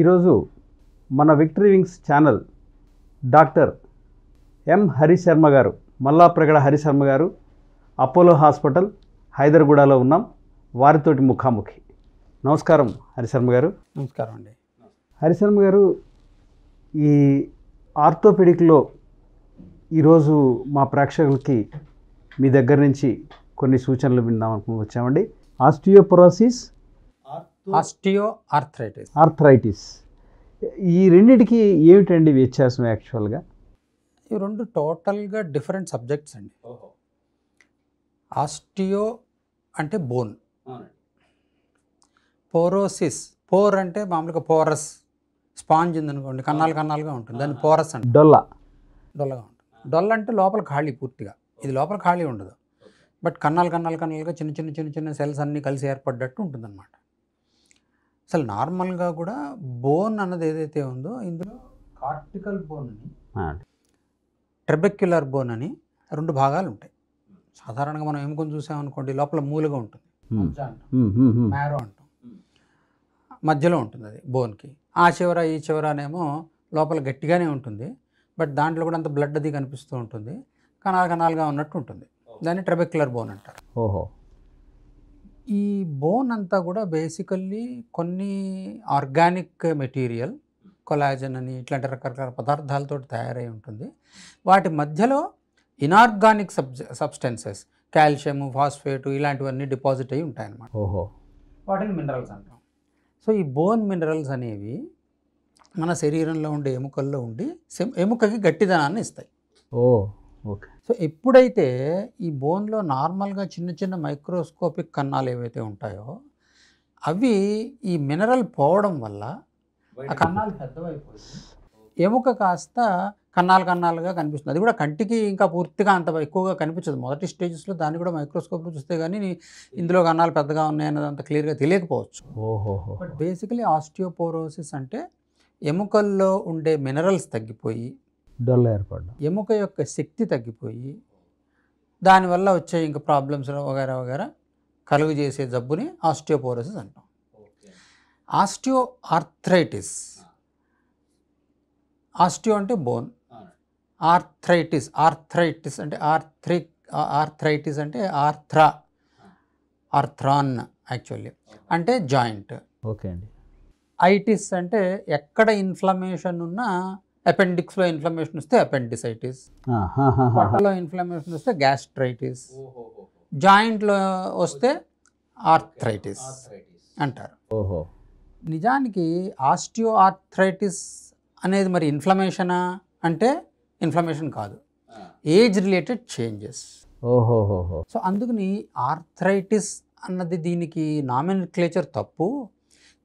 ఈరోజు మన Victory Wings channel doctor M Harisharma గారు మల్లాప్రగడ హరిశర్మ గారు అపోలో హాస్పిటల్ హైదర్గూడలో ఉన్నాం వారితోటి ముఖాముఖి నమస్కారం హరిశర్మ గారు నమస్కారం అండి హరిశర్మ గారు ఈ ఆర్థోపెడిక్లో ఈరోజు మా ప్రేక్షకులకి మీ దగ్గర నుంచి కొన్ని సూచనలు విందాం వచ్చామండి ఆస్టియోపొరాసిస్ ఆస్టియో ఆర్థరైటిస్ ఆర్థరైటిస్ ఈ రెండింటికి ఏమిటండి వ్యత్యాసం యాక్చువల్గా ఈ రెండు టోటల్గా డిఫరెంట్ సబ్జెక్ట్స్ అండి ఆస్టియో అంటే బోన్ పోరోసిస్ పోర్ అంటే మామూలుగా పోరస్ స్పాంజ్ అనుకోండి కన్నాలు కన్నాలుగా ఉంటుంది దాన్ని పోరస్ అంటే డొల్ల డొల్లగా ఉంటుంది డొల్ల అంటే లోపల ఖాళీ పూర్తిగా ఇది లోపల ఖాళీ ఉండదు బట్ కన్నాలు కన్నాలు కన్నాలుగా చిన్న చిన్న చిన్న చిన్న సెల్స్ అన్నీ కలిసి ఏర్పడ్డట్టు ఉంటుంది అనమాట అసలు నార్మల్గా కూడా బోన్ అన్నది ఏదైతే ఉందో ఇందులో కార్టికల్ బోన్ అని ట్రెబెక్యులర్ బోన్ అని రెండు భాగాలు ఉంటాయి సాధారణంగా మనం ఎముకను చూసామనుకోండి లోపల మూలుగా ఉంటుంది మ్యారో అంటాం మధ్యలో ఉంటుంది అది బోన్కి ఆ చివర ఈ చివరనేమో లోపల గట్టిగానే ఉంటుంది బట్ దాంట్లో కూడా అంత బ్లడ్ అది కనిపిస్తూ ఉంటుంది కణాలు కణాలుగా ఉన్నట్టు ఉంటుంది దాన్ని ట్రెబెక్యులర్ బోన్ అంటారు ఓహో ఈ బోన్ అంతా కూడా బేసికల్లీ కొన్ని ఆర్గానిక్ మెటీరియల్ కొలాజన్ అని ఇట్లాంటి రకరకాల పదార్థాలతో తయారై ఉంటుంది వాటి మధ్యలో inorganic sub substances calcium phosphate ఇలాంటివన్నీ డిపాజిట్ అయ్యి ఉంటాయి అన్నమాట ఓహో వాటిని మినరల్స్ అంటాం సో ఈ బోన్ మినరల్స్ అనేవి మన శరీరంలో ఉండే ఎముకల్లో ఉండి ఎముకకి గట్టిదనాన్ని ఇస్తాయి ఓ ఓకే సో ఎప్పుడైతే ఈ బోన్లో నార్మల్గా చిన్న చిన్న మైక్రోస్కోపిక్ కన్నాలు ఏవైతే ఉంటాయో అవి ఈ మినరల్ పోవడం వల్ల ఆ కన్నాలు పెద్దవైపోయి ఎముక కాస్త కన్నాలు కన్నాలుగా కనిపిస్తుంది అది కూడా కంటికి ఇంకా పూర్తిగా అంత ఎక్కువగా కనిపించదు మొదటి స్టేజెస్లో దాన్ని కూడా మైక్రోస్కోప్లో చూస్తే కానీ ఇందులో కన్నాలు పెద్దగా ఉన్నాయన్నది అంత క్లియర్గా తెలియకపోవచ్చు ఓహో బట్ బేసికలీ ఆస్టియోపోరోసిస్ అంటే ఎముకల్లో ఉండే మినరల్స్ తగ్గిపోయి డొల్ల ఏర్పడడం ఎముక యొక్క శక్తి తగ్గిపోయి దానివల్ల వచ్చే ఇంకా ప్రాబ్లమ్స్ వగేరా వగేరా కలుగు చేసే జబ్బుని ఆస్టియోపోరోసిస్ అంటాం ఆస్టియో ఆర్థ్రైటిస్ ఆస్టియో అంటే బోన్ ఆర్థ్రైటిస్ ఆర్థ్రైటిస్ అంటే ఆర్థ్రి ఆర్థ్రైటిస్ అంటే ఆర్థ్రా ఆర్థ్రాన్ యాక్చువల్లీ అంటే జాయింట్ ఓకే అండి ఐటిస్ అంటే ఎక్కడ ఇన్ఫ్లమేషన్ ఉన్నా అపెండిక్స్లో ఇన్ఫ్లమేషన్ వస్తే అపెండిసైటిస్ పొట్టలో ఇన్ఫ్లమేషన్ వస్తే గ్యాస్ట్రైటిస్ జాయింట్లో వస్తే ఆర్థ్రైటిస్ అంటారు ఓహో నిజానికి ఆస్టియో ఆర్థ్రైటిస్ అనేది మరి ఇన్ఫ్లమేషనా అంటే ఇన్ఫ్లమేషన్ కాదు ఏజ్ రిలేటెడ్ చేంజెస్ ఓహో సో అందుకని ఆర్థ్రైటిస్ అన్నది దీనికి క్లేచర్ తప్పు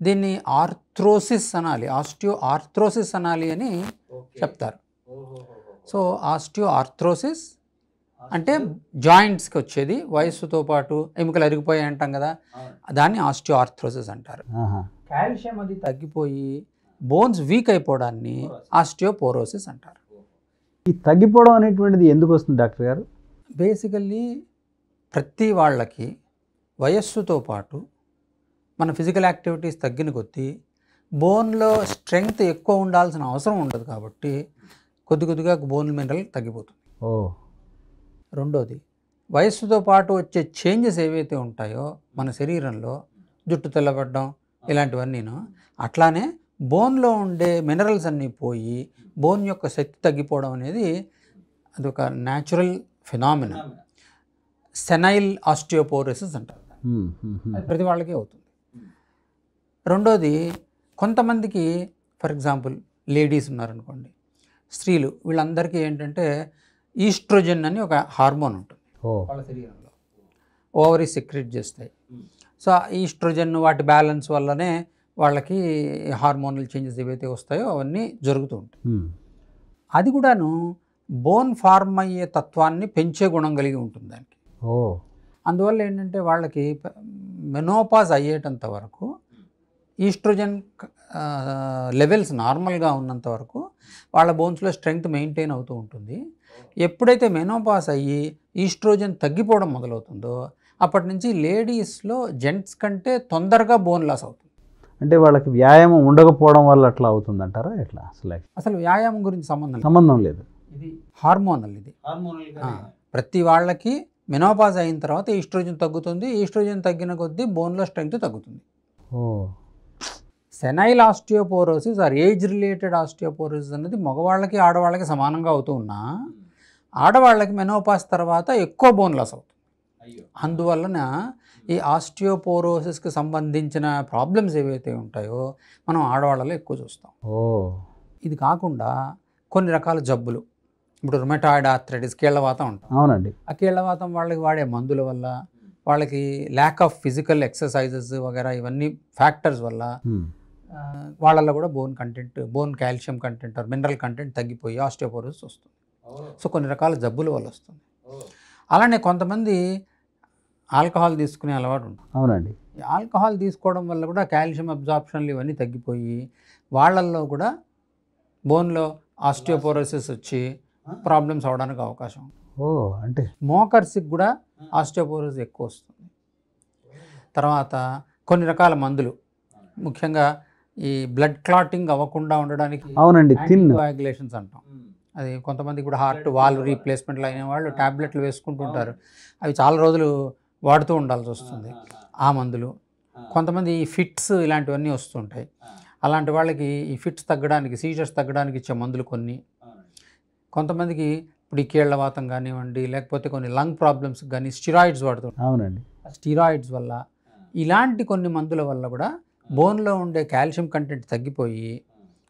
దీన్ని ఆర్థ్రోసిస్ అనాలి ఆస్టియో ఆర్థ్రోసిస్ అనాలి అని చెప్తారు సో ఆస్టియో ఆర్థ్రోసిస్ అంటే జాయింట్స్కి వచ్చేది వయస్సుతో పాటు ఎముకలు అరిగిపోయి అంటాం కదా దాన్ని ఆస్టియో ఆర్థ్రోసిస్ అంటారు కాల్షియం అది తగ్గిపోయి బోన్స్ వీక్ అయిపోవడాన్ని ఆస్టియోపోరోసిస్ అంటారు ఈ తగ్గిపోవడం అనేటువంటిది ఎందుకు వస్తుంది డాక్టర్ గారు బేసికల్లీ ప్రతి వాళ్ళకి వయస్సుతో పాటు మన ఫిజికల్ యాక్టివిటీస్ తగ్గిన కొద్దీ బోన్లో స్ట్రెంగ్త్ ఎక్కువ ఉండాల్సిన అవసరం ఉండదు కాబట్టి కొద్ది కొద్దిగా బోన్ మినరల్ తగ్గిపోతుంది ఓ రెండోది వయస్సుతో పాటు వచ్చే చేంజెస్ ఏవైతే ఉంటాయో మన శరీరంలో జుట్టు తెల్లబడడం ఇలాంటివన్నీను అట్లానే బోన్లో ఉండే మినరల్స్ అన్నీ పోయి బోన్ యొక్క శక్తి తగ్గిపోవడం అనేది అదొక న్యాచురల్ ఫినామినా సెనైల్ ఆస్టియోపోరసిస్ అంటారు ప్రతి వాళ్ళకే అవుతుంది రెండోది కొంతమందికి ఫర్ ఎగ్జాంపుల్ లేడీస్ ఉన్నారనుకోండి స్త్రీలు వీళ్ళందరికీ ఏంటంటే ఈస్ట్రోజన్ అని ఒక హార్మోన్ ఉంటుంది వాళ్ళ శరీరంలో ఓవరీ సెక్రెట్ చేస్తాయి సో ఈస్ట్రోజన్ వాటి బ్యాలెన్స్ వల్లనే వాళ్ళకి హార్మోనల్ చేంజెస్ ఏవైతే వస్తాయో అవన్నీ జరుగుతూ ఉంటాయి అది కూడాను బోన్ ఫార్మ్ అయ్యే తత్వాన్ని పెంచే గుణం కలిగి ఉంటుంది దానికి అందువల్ల ఏంటంటే వాళ్ళకి మెనోపాజ్ అయ్యేటంత వరకు ఈస్ట్రోజన్ లెవెల్స్ నార్మల్గా ఉన్నంత వరకు వాళ్ళ బోన్స్లో స్ట్రెంగ్త్ మెయింటైన్ అవుతూ ఉంటుంది ఎప్పుడైతే మెనోపాస్ అయ్యి ఈస్ట్రోజన్ తగ్గిపోవడం మొదలవుతుందో అప్పటి నుంచి లేడీస్లో జెంట్స్ కంటే తొందరగా బోన్ లాస్ అవుతుంది అంటే వాళ్ళకి వ్యాయామం ఉండకపోవడం వల్ల అట్లా అవుతుంది అంటారా ఎట్లా అసలు అసలు వ్యాయామం గురించి సంబంధం సంబంధం లేదు ఇది హార్మోనల్ ఇది ప్రతి వాళ్ళకి మెనోపాజ్ అయిన తర్వాత ఈస్ట్రోజన్ తగ్గుతుంది ఈస్ట్రోజన్ తగ్గిన కొద్దీ బోన్లో స్ట్రెంగ్త్ తగ్గుతుంది ఓ senile osteoporosis or age related osteoporosis అనేది మగవాళ్ళకి ఆడవాళ్ళకి సమానంగా అవుతూ ఉన్నా ఆడవాళ్ళకి మెనోపాస్ తర్వాత ఎక్కువ బోన్ లాస్ అవుతుంది అందువలన ఈ ఆస్టియోపోరోసిస్కి సంబంధించిన ప్రాబ్లమ్స్ ఏవైతే ఉంటాయో మనం ఆడవాళ్ళలో ఎక్కువ చూస్తాం ఓ ఇది కాకుండా కొన్ని రకాల జబ్బులు ఇప్పుడు రొమెటాయిడ్ ఆర్థరైటిస్ కీళ్ళవాతం ఉంటాం అవునండి ఆ కీళ్ళవాతం వాళ్ళకి వాడే మందుల వల్ల వాళ్ళకి ల్యాక్ ఆఫ్ ఫిజికల్ ఎక్సర్సైజెస్ వగేరా ఇవన్నీ ఫ్యాక్టర్స్ వల్ల వాళ్ళల్లో కూడా bone content bone calcium content or mineral content తగ్గిపోయి ఆస్టియోపోరోసిస్ వస్తుంది సో కొన్ని రకాల జబ్బుల వల్ల వస్తుంది అలానే కొంతమంది ఆల్కహాల్ తీసుకునే అలవాటు ఉంటుంది అవునండి ఆల్కహాల్ తీసుకోవడం వల్ల కూడా కాల్షియం అబ్జార్ప్షన్లు ఇవన్నీ తగ్గిపోయి వాళ్ళల్లో కూడా బోన్లో ఆస్టియోపోరోసిస్ వచ్చి ప్రాబ్లమ్స్ అవడానికి అవకాశం ఓ అంటే మోకర్స్కి కూడా ఆస్టియోపోరోసిస్ ఎక్కువ వస్తుంది తర్వాత కొన్ని రకాల మందులు ముఖ్యంగా ఈ బ్లడ్ క్లాటింగ్ అవ్వకుండా ఉండడానికి అవునండి థిన్ కోయాగులేషన్స్ అంటాం అది కొంతమంది కూడా హార్ట్ వాల్వ్ రీప్లేస్మెంట్లు అయిన వాళ్ళు ట్యాబ్లెట్లు వేసుకుంటుంటారు అవి చాలా రోజులు వాడుతూ ఉండాల్సి వస్తుంది ఆ మందులు కొంతమంది ఈ ఫిట్స్ ఇలాంటివన్నీ వస్తుంటాయి అలాంటి వాళ్ళకి ఈ ఫిట్స్ తగ్గడానికి సీజర్స్ తగ్గడానికి ఇచ్చే మందులు కొన్ని కొంతమందికి ఇప్పుడు ఈ కీళ్ల వాతం కానివ్వండి లేకపోతే కొన్ని లంగ్ ప్రాబ్లమ్స్ కానీ స్టిరాయిడ్స్ వాడుతుంటారు అవునండి స్టిరాయిడ్స్ వల్ల ఇలాంటి కొన్ని మందుల వల్ల కూడా బోన్లో ఉండే కాల్షియం కంటెంట్ తగ్గిపోయి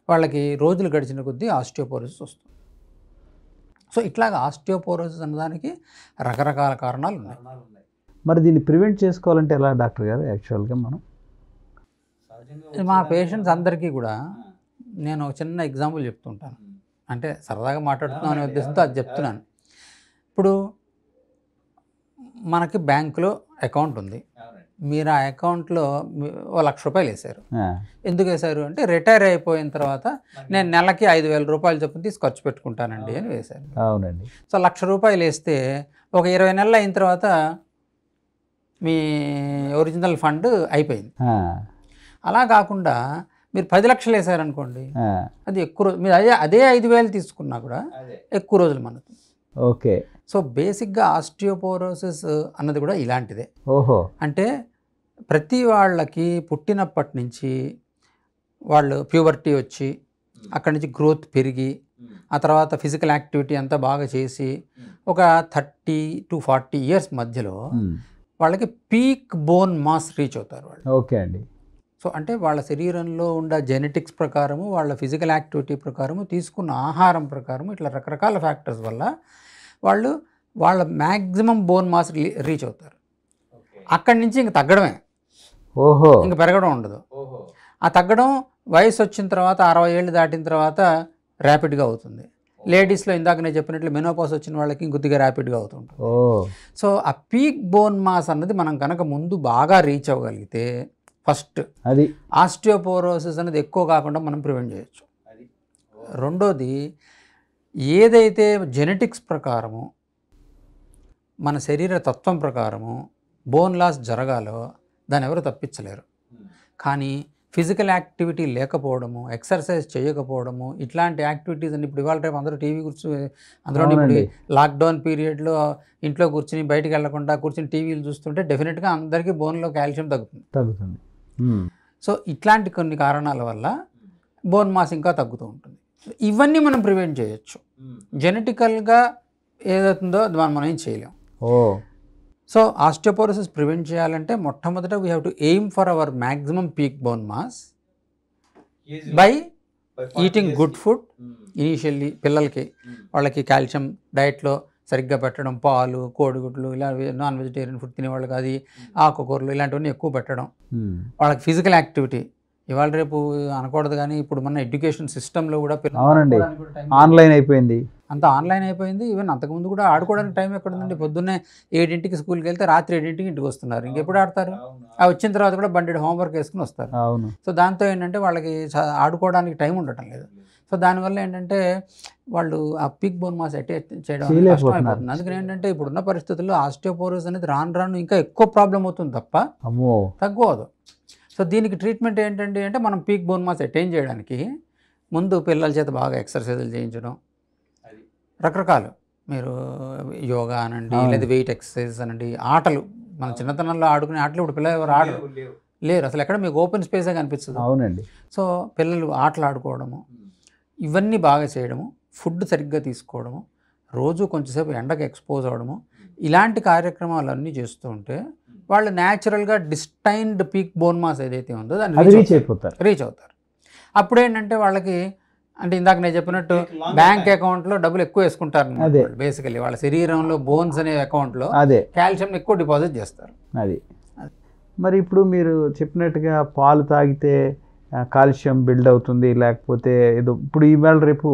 వాళ్ళకి రోజులు గడిచిన కొద్దీ ఆస్టియోపోరోసిస్ వస్తుంది సో ఇట్లాగ ఆస్టియోపోరోసిస్ అన్నదానికి రకరకాల కారణాలు ఉన్నాయి మరి దీన్ని ప్రివెంట్ చేసుకోవాలంటే ఎలా డాక్టర్ గారు యాక్చువల్గా మనం మా పేషెంట్స్ అందరికీ కూడా నేను ఒక చిన్న ఎగ్జాంపుల్ చెప్తుంటాను అంటే సరదాగా మాట్లాడుతున్నాం అనే ఉద్దేశంతో అది చెప్తున్నాను ఇప్పుడు మనకి బ్యాంకులో అకౌంట్ ఉంది మీరు ఆ అకౌంట్లో లక్ష రూపాయలు వేశారు ఎందుకు వేశారు అంటే రిటైర్ అయిపోయిన తర్వాత నేను నెలకి ఐదు వేల రూపాయలు చొప్పున తీసి ఖర్చు పెట్టుకుంటానండి అని వేశారు అవునండి సో లక్ష రూపాయలు వేస్తే ఒక ఇరవై నెలలు అయిన తర్వాత మీ ఒరిజినల్ ఫండ్ అయిపోయింది అలా కాకుండా మీరు పది లక్షలు వేసారనుకోండి అది ఎక్కువ మీరు అదే అదే ఐదు వేలు తీసుకున్నా కూడా ఎక్కువ రోజులు మనకు ఓకే సో బేసిక్గా ఆస్టియోపోరోసిస్ అన్నది కూడా ఇలాంటిదే ఓహో అంటే ప్రతి వాళ్ళకి పుట్టినప్పటి నుంచి వాళ్ళు ప్యూబర్టీ వచ్చి అక్కడి నుంచి గ్రోత్ పెరిగి ఆ తర్వాత ఫిజికల్ యాక్టివిటీ అంతా బాగా చేసి ఒక థర్టీ టు ఫార్టీ ఇయర్స్ మధ్యలో వాళ్ళకి పీక్ బోన్ మాస్ రీచ్ అవుతారు వాళ్ళు ఓకే అండి సో అంటే వాళ్ళ శరీరంలో ఉన్న జెనెటిక్స్ ప్రకారము వాళ్ళ ఫిజికల్ యాక్టివిటీ ప్రకారము తీసుకున్న ఆహారం ప్రకారము ఇట్లా రకరకాల ఫ్యాక్టర్స్ వల్ల వాళ్ళు వాళ్ళ మ్యాక్సిమం బోన్ మాస్ రీచ్ అవుతారు అక్కడి నుంచి ఇంక తగ్గడమే ఓహో ఇంక పెరగడం ఉండదు ఆ తగ్గడం వయసు వచ్చిన తర్వాత అరవై ఏళ్ళు దాటిన తర్వాత ర్యాపిడ్గా అవుతుంది లేడీస్లో ఇందాక నేను చెప్పినట్లు మెనోపాస్ వచ్చిన వాళ్ళకి ఇంకొద్దిగా ర్యాపిడ్గా అవుతుంటుంది సో ఆ పీక్ బోన్ మాస్ అన్నది మనం కనుక ముందు బాగా రీచ్ అవ్వగలిగితే ఫస్ట్ అది ఆస్టియోపోరోసిస్ అనేది ఎక్కువ కాకుండా మనం ప్రివెంట్ చేయొచ్చు రెండోది ఏదైతే జెనెటిక్స్ ప్రకారము మన శరీర తత్వం ప్రకారము బోన్ లాస్ జరగాలో దాన్ని ఎవరు తప్పించలేరు కానీ ఫిజికల్ యాక్టివిటీ లేకపోవడము ఎక్సర్సైజ్ చేయకపోవడము ఇట్లాంటి యాక్టివిటీస్ అని ఇప్పుడు ఇవాళ రేపు అందరూ టీవీ కూర్చొని అందులో ఇప్పుడు లాక్డౌన్ పీరియడ్లో ఇంట్లో కూర్చుని బయటికి వెళ్లకుండా కూర్చుని టీవీలు చూస్తుంటే డెఫినెట్గా అందరికీ బోన్లో కాల్షియం తగ్గుతుంది తగ్గుతుంది సో ఇట్లాంటి కొన్ని కారణాల వల్ల బోన్ మాస్ ఇంకా తగ్గుతూ ఉంటుంది ఇవన్నీ మనం ప్రివెంట్ చేయొచ్చు జెనెటికల్గా ఏదవుతుందో మనం ఏం చేయలేము సో ఆస్టియోపోరోసిస్ ప్రివెంట్ చేయాలంటే మొట్టమొదట we have to aim for our maximum peak bone mass by eating good food initially పిల్లలకి hmm. వాళ్ళకి కాల్షియం డైట్లో సరిగ్గా పెట్టడం పాలు కోడిగుడ్లు ఇలా నాన్ వెజిటేరియన్ ఫుడ్ తినేవాళ్ళకి అది hmm. ఆకుకూరలు ఇలాంటివన్నీ ఎక్కువ పెట్టడం hmm. వాళ్ళకి ఫిజికల్ యాక్టివిటీ ఇవాళ రేపు అనకూడదు కానీ ఇప్పుడు మన ఎడ్యుకేషన్ సిస్టంలో కూడా అవునండి ఆన్లైన్ అయిపోయింది అంత ఆన్లైన్ అయిపోయింది ఈవెన్ అంతకుముందు కూడా ఆడుకోవడానికి టైం ఎక్కడ పొద్దున్నే ఏడింటికి స్కూల్కి వెళ్తే రాత్రి ఏడింటికి ఇంటికి వస్తున్నారు ఇంకెప్పుడు ఆడతారు ఆ వచ్చిన తర్వాత కూడా బండి హోంవర్క్ వేసుకుని వస్తారు సో దాంతో ఏంటంటే వాళ్ళకి ఆడుకోవడానికి టైం ఉండటం లేదు సో దానివల్ల ఏంటంటే వాళ్ళు ఆ పిక్ బోన్ మాస్ అటాచ్ చేయడం కష్టమైపోతుంది అందుకని ఏంటంటే ఇప్పుడున్న పరిస్థితుల్లో ఆస్టియోపోరోస్ అనేది రాను రాను ఇంకా ఎక్కువ ప్రాబ్లం అవుతుంది తప్ప తగ్గువదు సో దీనికి ట్రీట్మెంట్ ఏంటండి అంటే మనం పీక్ బోన్ మాస్ అటైన్ చేయడానికి ముందు పిల్లల చేత బాగా ఎక్సర్సైజులు చేయించడం రకరకాలు మీరు యోగా అనండి లేదా వెయిట్ ఎక్సర్సైజ్ అనండి ఆటలు మన చిన్నతనంలో ఆడుకునే ఆటలు ఇప్పుడు పిల్లలు ఎవరు ఆడరు లేరు అసలు ఎక్కడ మీకు ఓపెన్ స్పేసే కనిపిస్తుంది అవునండి సో పిల్లలు ఆటలు ఆడుకోవడము ఇవన్నీ బాగా చేయడము ఫుడ్ సరిగ్గా తీసుకోవడము రోజు కొంచెంసేపు ఎండకు ఎక్స్పోజ్ అవ్వడము ఇలాంటి అన్నీ చేస్తూ ఉంటే వాళ్ళు న్యాచురల్గా డిస్టైన్డ్ పీక్ బోన్మాస్ ఏదైతే ఉందో దాన్ని రీచ్ అవుతారు రీచ్ అవుతారు అప్పుడేంటంటే వాళ్ళకి అంటే ఇందాక నేను చెప్పినట్టు బ్యాంక్ అకౌంట్ లో డబ్బులు ఎక్కువ వేసుకుంటారు అదే బేసికలీ వాళ్ళ శరీరంలో బోన్స్ అనే అకౌంట్ లో అదే కాల్షియం ఎక్కువ డిపాజిట్ చేస్తారు అది మరి ఇప్పుడు మీరు చెప్పినట్టుగా పాలు తాగితే కాల్షియం బిల్డ్ అవుతుంది లేకపోతే ఏదో ఇప్పుడు ఈవేళ రేపు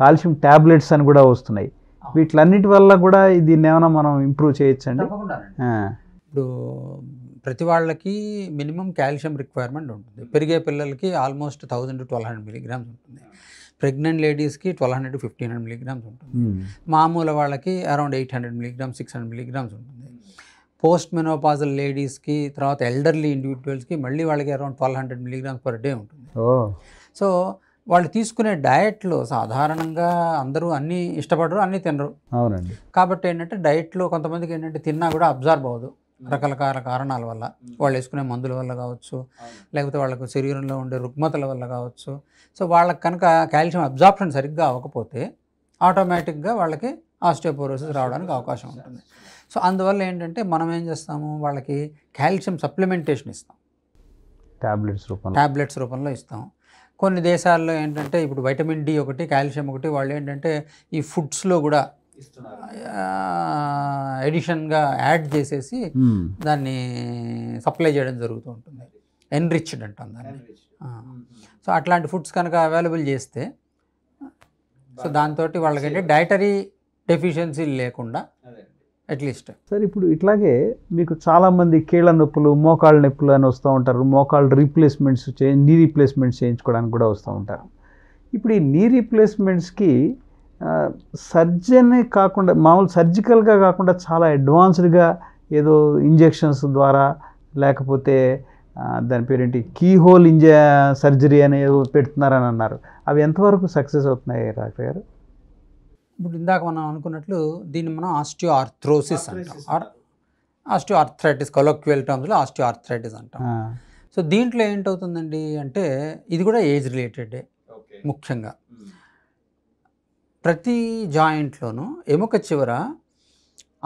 కాల్షియం ట్యాబ్లెట్స్ అని కూడా వస్తున్నాయి వీటిలన్నిటి వల్ల కూడా దీన్ని ఏమైనా మనం ఇంప్రూవ్ చేయొచ్చండి ఇప్పుడు ప్రతి వాళ్ళకి మినిమం కాల్షియం రిక్వైర్మెంట్ ఉంటుంది పెరిగే పిల్లలకి almost thousand to twelve hundred milligrams ఉంటుంది ప్రెగ్నెంట్ లేడీస్కి twelve hundred to fifteen hundred milligrams ఉంటుంది మామూలు వాళ్ళకి around eight hundred milligrams six hundred milligrams ఉంటుంది పోస్ట్ మెనోపాజల్ లేడీస్కి తర్వాత ఎల్డర్లీ ఇండివిజువల్స్కి మళ్ళీ వాళ్ళకి around twelve hundred milligrams per day ఉంటుంది సో వాళ్ళు తీసుకునే డయట్లో సాధారణంగా అందరూ అన్నీ ఇష్టపడరు అన్నీ తినరు అవునండి కాబట్టి ఏంటంటే డయట్లో కొంతమందికి ఏంటంటే తిన్నా కూడా అబ్జర్వ్ అవ్వదు రకరకాల కారణాల వల్ల వాళ్ళు వేసుకునే మందుల వల్ల కావచ్చు లేకపోతే వాళ్ళకు శరీరంలో ఉండే రుగ్మతల వల్ల కావచ్చు సో వాళ్ళకి కనుక కాల్షియం అబ్జార్ప్షన్ సరిగ్గా అవ్వకపోతే ఆటోమేటిక్గా వాళ్ళకి ఆస్టియోపోరోసిస్ రావడానికి అవకాశం ఉంటుంది సో అందువల్ల ఏంటంటే మనం ఏం చేస్తాము వాళ్ళకి కాల్షియం సప్లిమెంటేషన్ ఇస్తాం ట్యాబ్లెట్స్ రూపంలో ట్యాబ్లెట్స్ రూపంలో ఇస్తాం కొన్ని దేశాల్లో ఏంటంటే ఇప్పుడు వైటమిన్ డి ఒకటి కాల్షియం ఒకటి వాళ్ళు ఏంటంటే ఈ ఫుడ్స్లో కూడా ఎడిషన్గా యాడ్ చేసేసి దాన్ని సప్లై చేయడం జరుగుతూ ఉంటుంది ఎన్రిచ్డ్ అంటాం దాన్ని సో అట్లాంటి ఫుడ్స్ కనుక అవైలబుల్ చేస్తే సో దాంతో వాళ్ళకంటే డైటరీ డెఫిషియన్సీలు లేకుండా అట్లీస్ట్ సార్ ఇప్పుడు ఇట్లాగే మీకు చాలామంది కీళ్ళ నొప్పులు మోకాళ్ళ నొప్పులు అని వస్తూ ఉంటారు మోకాళ్ళ రీప్లేస్మెంట్స్ చే నీ రీప్లేస్మెంట్స్ చేయించుకోవడానికి కూడా వస్తూ ఉంటారు ఇప్పుడు ఈ నీ రీప్లేస్మెంట్స్కి సర్జన్ కాకుండా మామూలు సర్జికల్గా కాకుండా చాలా అడ్వాన్స్డ్గా ఏదో ఇంజెక్షన్స్ ద్వారా లేకపోతే దాని పేరేంటి కీ హోల్ ఇంజ సర్జరీ అనేది పెడుతున్నారని అన్నారు అవి ఎంతవరకు సక్సెస్ అవుతున్నాయి డాక్టర్ గారు ఇప్పుడు ఇందాక మనం అనుకున్నట్లు దీన్ని మనం ఆస్టియో ఆర్థ్రోసిస్ అంటాం ఆస్టియో ఆర్థరైటిస్ కొలోక్యువల్ టర్మ్స్లో ఆస్టియో ఆర్థరైటిస్ అంటాం సో దీంట్లో ఏంటవుతుందండి అంటే ఇది కూడా ఏజ్ రిలేటెడే ముఖ్యంగా ప్రతి జాయింట్లోనూ ఎముక చివర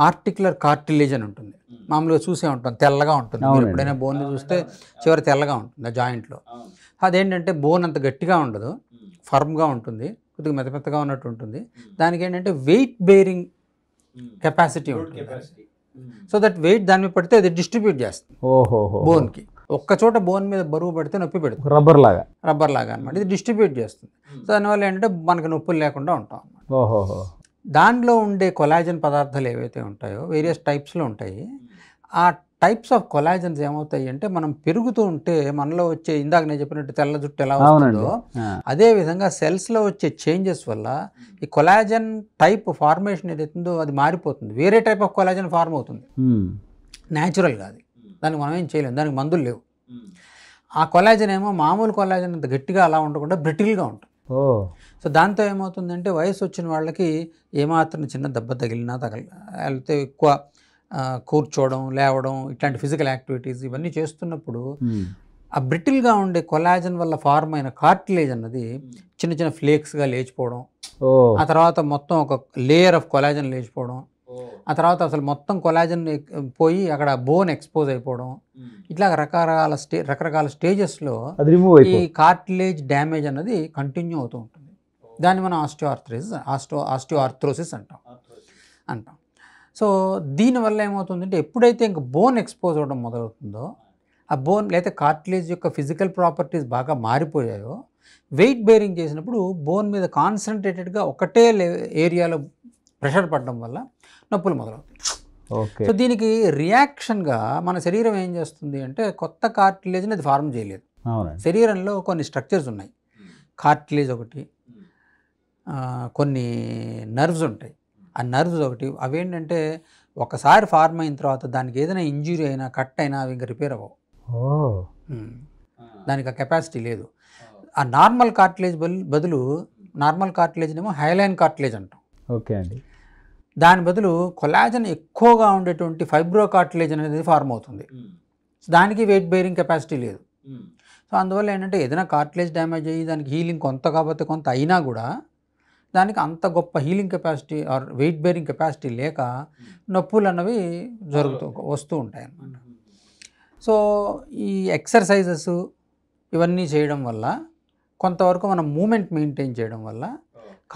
ఆర్టికులర్ కార్టిలేజ్ అని ఉంటుంది మామూలుగా చూసే ఉంటాం తెల్లగా ఉంటుంది మీరు ఎప్పుడైనా బోన్ చూస్తే చివరి తెల్లగా ఉంటుంది ఆ జాయింట్లో అదేంటంటే బోన్ అంత గట్టిగా ఉండదు ఫర్మ్గా ఉంటుంది కొద్దిగా మెత్త మెత్తగా ఉన్నట్టు ఉంటుంది దానికి ఏంటంటే వెయిట్ బేరింగ్ కెపాసిటీ ఉంటుంది సో దట్ వెయిట్ దాని మీద పడితే అది డిస్ట్రిబ్యూట్ చేస్తుంది బోన్కి ఒక్క చోట బోన్ మీద బరువు పడితే నొప్పి పెడుతుంది రబ్బర్ లాగా రబ్బర్ లాగా అనమాట ఇది డిస్ట్రిబ్యూట్ చేస్తుంది సో దానివల్ల ఏంటంటే మనకు నొప్పులు లేకుండా ఉంటాం అన్నమాట దానిలో ఉండే కొలాజన్ పదార్థాలు ఏవైతే ఉంటాయో వేరియస్ టైప్స్లో ఉంటాయి ఆ టైప్స్ ఆఫ్ కొలాజన్స్ ఏమవుతాయి అంటే మనం పెరుగుతూ ఉంటే మనలో వచ్చే ఇందాక నేను చెప్పినట్టు తెల్ల జుట్టు ఎలా వస్తుందో అదే విధంగా సెల్స్లో వచ్చే చేంజెస్ వల్ల ఈ కొలాజన్ టైప్ ఫార్మేషన్ ఏదైతుందో అది మారిపోతుంది వేరే టైప్ ఆఫ్ కొలాజన్ ఫార్మ్ అవుతుంది న్యాచురల్గా అది దానికి మనం ఏం చేయలేము దానికి మందులు లేవు ఆ కొలాజన్ ఏమో మామూలు కొలాజన్ అంత గట్టిగా అలా ఉండకుండా బ్రిటిల్గా ఉంటుంది సో దాంతో ఏమవుతుందంటే వయసు వచ్చిన వాళ్ళకి ఏమాత్రం చిన్న దెబ్బ తగిలినా తగల లేకపోతే ఎక్కువ కూర్చోవడం లేవడం ఇట్లాంటి ఫిజికల్ యాక్టివిటీస్ ఇవన్నీ చేస్తున్నప్పుడు ఆ బ్రిటిల్గా ఉండే కొలాజన్ వల్ల ఫార్మ్ అయిన కార్టిలేజ్ అన్నది చిన్న చిన్న ఫ్లేక్స్గా లేచిపోవడం ఆ తర్వాత మొత్తం ఒక లేయర్ ఆఫ్ కొలాజన్ లేచిపోవడం ఆ తర్వాత అసలు మొత్తం కొలాజన్ పోయి అక్కడ బోన్ ఎక్స్పోజ్ అయిపోవడం ఇట్లా రకరకాల స్టే రకరకాల స్టేజెస్లో ఈ కార్టిలేజ్ డ్యామేజ్ అన్నది కంటిన్యూ అవుతూ ఉంటుంది దాన్ని మనం ఆస్టియోఆర్థ్రైసిస్ ఆస్టో ఆస్టియోఆర్థ్రోసిస్ అంటాం అంటాం సో దీనివల్ల ఏమవుతుందంటే ఎప్పుడైతే ఇంక బోన్ ఎక్స్పోజ్ అవ్వడం మొదలవుతుందో ఆ బోన్ లేదా కార్టిలేజ్ యొక్క ఫిజికల్ ప్రాపర్టీస్ బాగా మారిపోయాయో వెయిట్ బేరింగ్ చేసినప్పుడు బోన్ మీద కాన్సన్ట్రేటెడ్గా ఒకటే ఏరియాలో ప్రెషర్ పడడం వల్ల నొప్పులు మొదలవుతాయి సో దీనికి రియాక్షన్గా మన శరీరం ఏం చేస్తుంది అంటే కొత్త కార్టిలేజ్ని అది ఫార్మ్ చేయలేదు శరీరంలో కొన్ని స్ట్రక్చర్స్ ఉన్నాయి కార్టిలేజ్ ఒకటి కొన్ని నర్వ్స్ ఉంటాయి ఆ నర్వ్స్ ఒకటి అవేంటంటే ఒకసారి ఫార్మ్ అయిన తర్వాత దానికి ఏదైనా ఇంజురీ అయినా కట్ అయినా అవి ఇంకా రిపేర్ అవ్వవు దానికి ఆ కెపాసిటీ లేదు ఆ నార్మల్ కార్టిలేజ్ బదులు నార్మల్ ఏమో హైలైన్ కార్టిలేజ్ అంటాం ఓకే అండి దాని బదులు కొలాజన్ ఎక్కువగా ఉండేటువంటి ఫైబ్రో కార్టిలేజ్ అనేది ఫార్మ్ అవుతుంది దానికి వెయిట్ బేరింగ్ కెపాసిటీ లేదు సో అందువల్ల ఏంటంటే ఏదైనా కార్టిలేజ్ డ్యామేజ్ అయ్యి దానికి హీలింగ్ కొంత కాకపోతే కొంత అయినా కూడా దానికి అంత గొప్ప healing capacity or weight bearing capacity లేక hmm. నొప్పులు అన్నవి జరుగుతూ వస్తూ ఉంటాయి అన్నమాట hmm. సో ఈ ఎక్సర్సైజెస్ ఇవన్నీ చేయడం వల్ల కొంతవరకు మనం మూమెంట్ మెయింటైన్ చేయడం వల్ల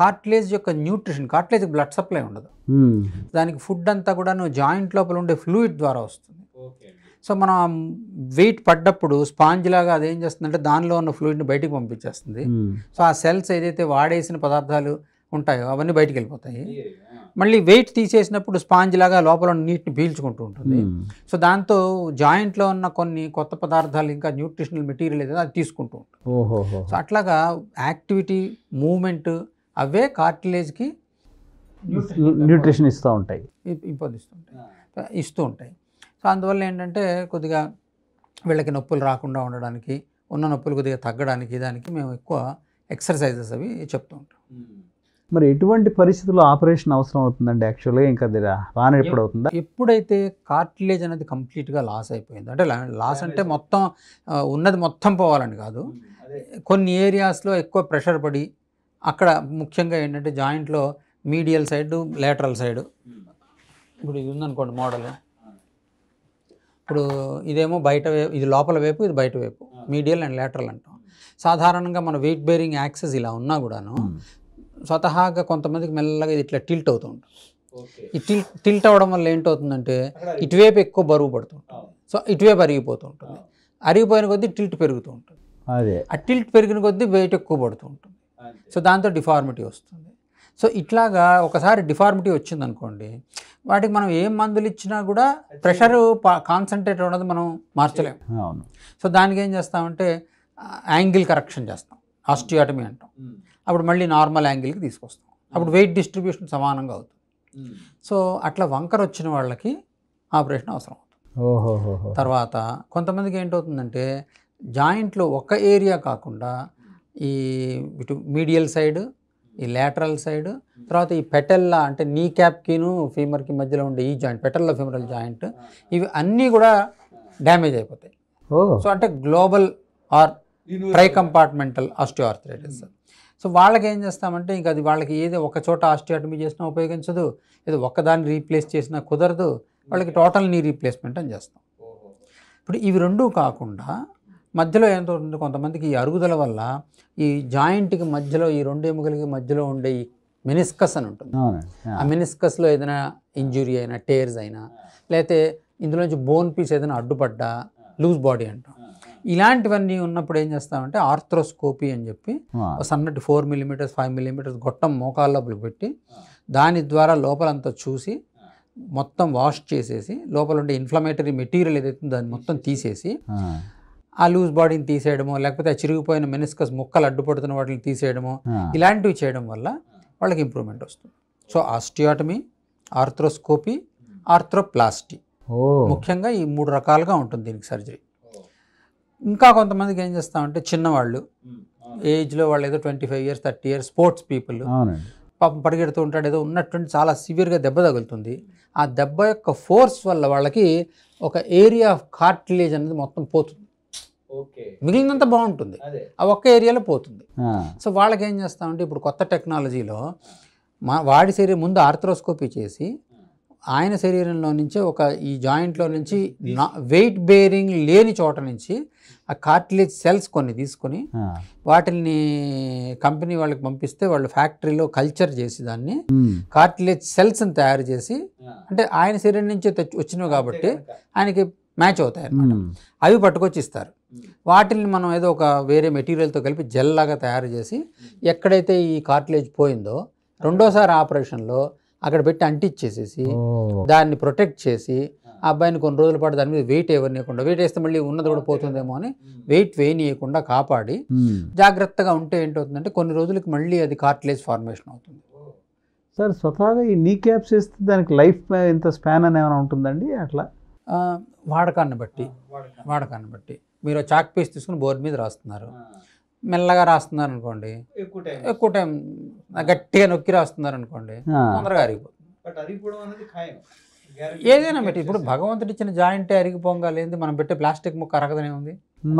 కార్ట్లేజ్ యొక్క న్యూట్రిషన్ కార్ట్లేజ్ బ్లడ్ సప్లై ఉండదు hmm. దానికి ఫుడ్ అంతా కూడా జాయింట్ లోపల ఉండే ఫ్లూయిడ్ ద్వారా వస్తుంది సో మనం వెయిట్ పడ్డప్పుడు స్పాంజ్ లాగా అదేం చేస్తుందంటే దానిలో ఉన్న ఫ్లూయిడ్ని బయటికి పంపించేస్తుంది hmm. సో ఆ సెల్స్ ఏదైతే వాడేసిన పదార్థాలు ఉంటాయో అవన్నీ బయటికి వెళ్ళిపోతాయి మళ్ళీ వెయిట్ తీసేసినప్పుడు స్పాంజ్ లాగా లోపల నీటిని పీల్చుకుంటూ ఉంటుంది hmm. సో దాంతో జాయింట్లో ఉన్న కొన్ని కొత్త పదార్థాలు ఇంకా న్యూట్రిషనల్ మెటీరియల్ ఏదైనా అది తీసుకుంటూ ఉంటుంది సో అట్లాగా యాక్టివిటీ మూమెంట్ అవే కార్టిలేజ్కి న్యూట్రిషన్ ఇస్తూ ఉంటాయి ఇబ్బంది ఇస్తూ ఉంటాయి ah. ఇస్తూ ఉంటాయి సో అందువల్ల ఏంటంటే కొద్దిగా వీళ్ళకి నొప్పులు రాకుండా ఉండడానికి ఉన్న నొప్పులు కొద్దిగా తగ్గడానికి దానికి మేము ఎక్కువ ఎక్సర్సైజెస్ అవి చెప్తూ ఉంటాం మరి ఎటువంటి పరిస్థితుల్లో ఆపరేషన్ అవసరం అవుతుందండి యాక్చువల్గా ఇంకా అది రాని ఎప్పుడు అవుతుందా ఎప్పుడైతే కార్టిలేజ్ అనేది కంప్లీట్గా లాస్ అయిపోయింది అంటే లాస్ అంటే మొత్తం ఉన్నది మొత్తం పోవాలని కాదు కొన్ని ఏరియాస్లో ఎక్కువ ప్రెషర్ పడి అక్కడ ముఖ్యంగా ఏంటంటే జాయింట్లో మీడియల్ సైడ్ లేటరల్ సైడ్ ఇప్పుడు ఇది ఉందనుకోండి మోడల్ ఇప్పుడు ఇదేమో బయట ఇది లోపల వైపు ఇది బయట వైపు మీడియల్ అండ్ లేటరల్ అంటాం సాధారణంగా మన వెయిట్ బేరింగ్ యాక్సెస్ ఇలా ఉన్నా కూడాను స్వతహాగా కొంతమందికి మెల్లగా ఇట్లా టిల్ట్ అవుతూ ఉంటుంది ఈ టిల్ట్ టిల్ట్ అవ్వడం వల్ల ఏంటవుతుందంటే ఇటువైపు ఎక్కువ బరువు పడుతుంటుంది సో ఇటువైపు అరిగిపోతూ ఉంటుంది అరిగిపోయిన కొద్దీ టిల్ట్ పెరుగుతూ ఉంటుంది అదే ఆ టిల్ట్ పెరిగిన కొద్దీ వెయిట్ ఎక్కువ పడుతూ ఉంటుంది సో దాంతో డిఫార్మిటీ వస్తుంది సో ఇట్లాగా ఒకసారి డిఫార్మిటీ వచ్చిందనుకోండి వాటికి మనం ఏం మందులు ఇచ్చినా కూడా ప్రెషర్ కాన్సన్ట్రేట్ ఉన్నది మనం మార్చలేము అవును సో దానికి ఏం చేస్తామంటే యాంగిల్ కరెక్షన్ చేస్తాం ఆస్టియాటమీ అంటాం అప్పుడు మళ్ళీ నార్మల్ యాంగిల్కి తీసుకొస్తాం అప్పుడు వెయిట్ డిస్ట్రిబ్యూషన్ సమానంగా అవుతుంది సో అట్లా వంకర వచ్చిన వాళ్ళకి ఆపరేషన్ అవసరం అవుతుంది తర్వాత కొంతమందికి ఏంటవుతుందంటే జాయింట్లో ఒక ఏరియా కాకుండా ఈ ఇటు మీడియల్ సైడ్ ఈ లేటరల్ సైడ్ తర్వాత ఈ పెటెల్లా అంటే నీ క్యాప్కిను ఫీమర్కి మధ్యలో ఉండే ఈ జాయింట్ పెటల్లా ఫీమరల్ జాయింట్ ఇవి అన్నీ కూడా డ్యామేజ్ అయిపోతాయి సో అంటే global or tri compartmental osteoarthritis so వాళ్ళకి ఏం చేస్తామంటే ఇంకా అది వాళ్ళకి ఏదో ఒక చోట ఆస్టియాటమీ చేసినా ఉపయోగించదు ఏదో ఒక్కదాన్ని రీప్లేస్ చేసినా కుదరదు వాళ్ళకి టోటల్ నీ రీప్లేస్మెంట్ అని చేస్తాం ఇప్పుడు ఇవి రెండూ కాకుండా మధ్యలో ఏంటో కొంతమందికి ఈ అరుగుదల వల్ల ఈ జాయింట్కి మధ్యలో ఈ రెండు ఎముకలకి మధ్యలో ఉండే ఈ మినిస్కస్ అని ఉంటుంది ఆ మినిస్కస్లో ఏదైనా ఇంజురీ అయినా టేర్స్ అయినా లేకపోతే ఇందులోంచి బోన్ పీస్ ఏదైనా అడ్డుపడ్డా లూజ్ బాడీ అంటాం ఇలాంటివన్నీ ఉన్నప్పుడు ఏం చేస్తామంటే ఆర్థ్రోస్కోపీ అని చెప్పి సన్నటి ఫోర్ మిల్లీమీటర్స్ ఫైవ్ మిల్లీమీటర్స్ గొట్టం మోకాళ్ళ పెట్టి దాని ద్వారా లోపలంతా చూసి మొత్తం వాష్ చేసేసి లోపల ఉండే ఇన్ఫ్లమేటరీ మెటీరియల్ ఏదైతే దాన్ని మొత్తం తీసేసి ఆ లూజ్ బాడీని తీసేయడము లేకపోతే ఆ చిరిగిపోయిన మెనిస్కస్ ముక్కలు అడ్డుపడుతున్న వాటిని తీసేయడము ఇలాంటివి చేయడం వల్ల వాళ్ళకి ఇంప్రూవ్మెంట్ వస్తుంది సో ఆస్టియాటమీ ఆర్థ్రోస్కోపీ ఆర్థ్రోప్లాస్టీ ముఖ్యంగా ఈ మూడు రకాలుగా ఉంటుంది దీనికి సర్జరీ ఇంకా కొంతమందికి ఏం చేస్తామంటే చిన్నవాళ్ళు ఏజ్లో వాళ్ళు ఏదో twenty five years thirty years sports people పాపం పరిగెడుతూ ఉంటాడు ఏదో ఉన్నటువంటి చాలా సివియర్గా దెబ్బ తగులుతుంది ఆ దెబ్బ యొక్క ఫోర్స్ వల్ల వాళ్ళకి ఒక ఏరియా ఆఫ్ కార్టిలేజ్ అనేది మొత్తం పోతుంది మిగిలినంత బాగుంటుంది ఆ ఒక్క ఏరియాలో పోతుంది సో వాళ్ళకి ఏం చేస్తామంటే ఇప్పుడు కొత్త టెక్నాలజీలో మా వాడి శరీరం ముందు ఆర్థ్రోస్కోపీ చేసి ఆయన శరీరంలో నుంచి ఒక ఈ జాయింట్లో నుంచి వెయిట్ బేరింగ్ లేని చోట నుంచి ఆ కార్టిలేజ్ సెల్స్ కొన్ని తీసుకొని వాటిని కంపెనీ వాళ్ళకి పంపిస్తే వాళ్ళు ఫ్యాక్టరీలో కల్చర్ చేసి దాన్ని కార్టిలేజ్ సెల్స్ని తయారు చేసి అంటే ఆయన శరీరం నుంచి వచ్చినవి కాబట్టి ఆయనకి మ్యాచ్ అవుతాయి అన్నమాట అవి పట్టుకొచ్చి ఇస్తారు వాటిని మనం ఏదో ఒక వేరే మెటీరియల్తో కలిపి జెల్ లాగా తయారు చేసి ఎక్కడైతే ఈ కార్టిలేజ్ పోయిందో రెండోసారి ఆపరేషన్లో అక్కడ పెట్టి అంటిచ్చేసేసి దాన్ని ప్రొటెక్ట్ చేసి ఆ అబ్బాయిని కొన్ని రోజుల పాటు దాని మీద వెయిట్ వేయనియకుండా వెయిట్ వేస్తే మళ్ళీ ఉన్నది కూడా పోతుందేమో అని వెయిట్ వేయనీయకుండా కాపాడి జాగ్రత్తగా ఉంటే ఏంటవుతుందంటే కొన్ని రోజులకి మళ్ళీ అది కార్టిలేజ్ ఫార్మేషన్ అవుతుంది సార్ స్వతహాగా ఈ నీ క్యాప్స్ వేస్తే దానికి లైఫ్ ఇంత స్పాన్ అని ఏమైనా ఉంటుందండి అట్లా వాడకాన్ని బట్టి వాడకాన్ని బట్టి మీరు చాక్ పీస్ తీసుకుని బోర్డు మీద రాస్తున్నారు మెల్లగా రాస్తున్నారు అనుకోండి ఎక్కువ టైం గట్టిగా నొక్కి రాస్తున్నారు అనుకోండి తొందరగా అరిగిపోతుంది ఏదైనా పెట్టి ఇప్పుడు భగవంతుడు ఇచ్చిన జాయింటే అరిగిపోగా లేని మనం పెట్టే ప్లాస్టిక్ ముక్క అరగదనే ఉంది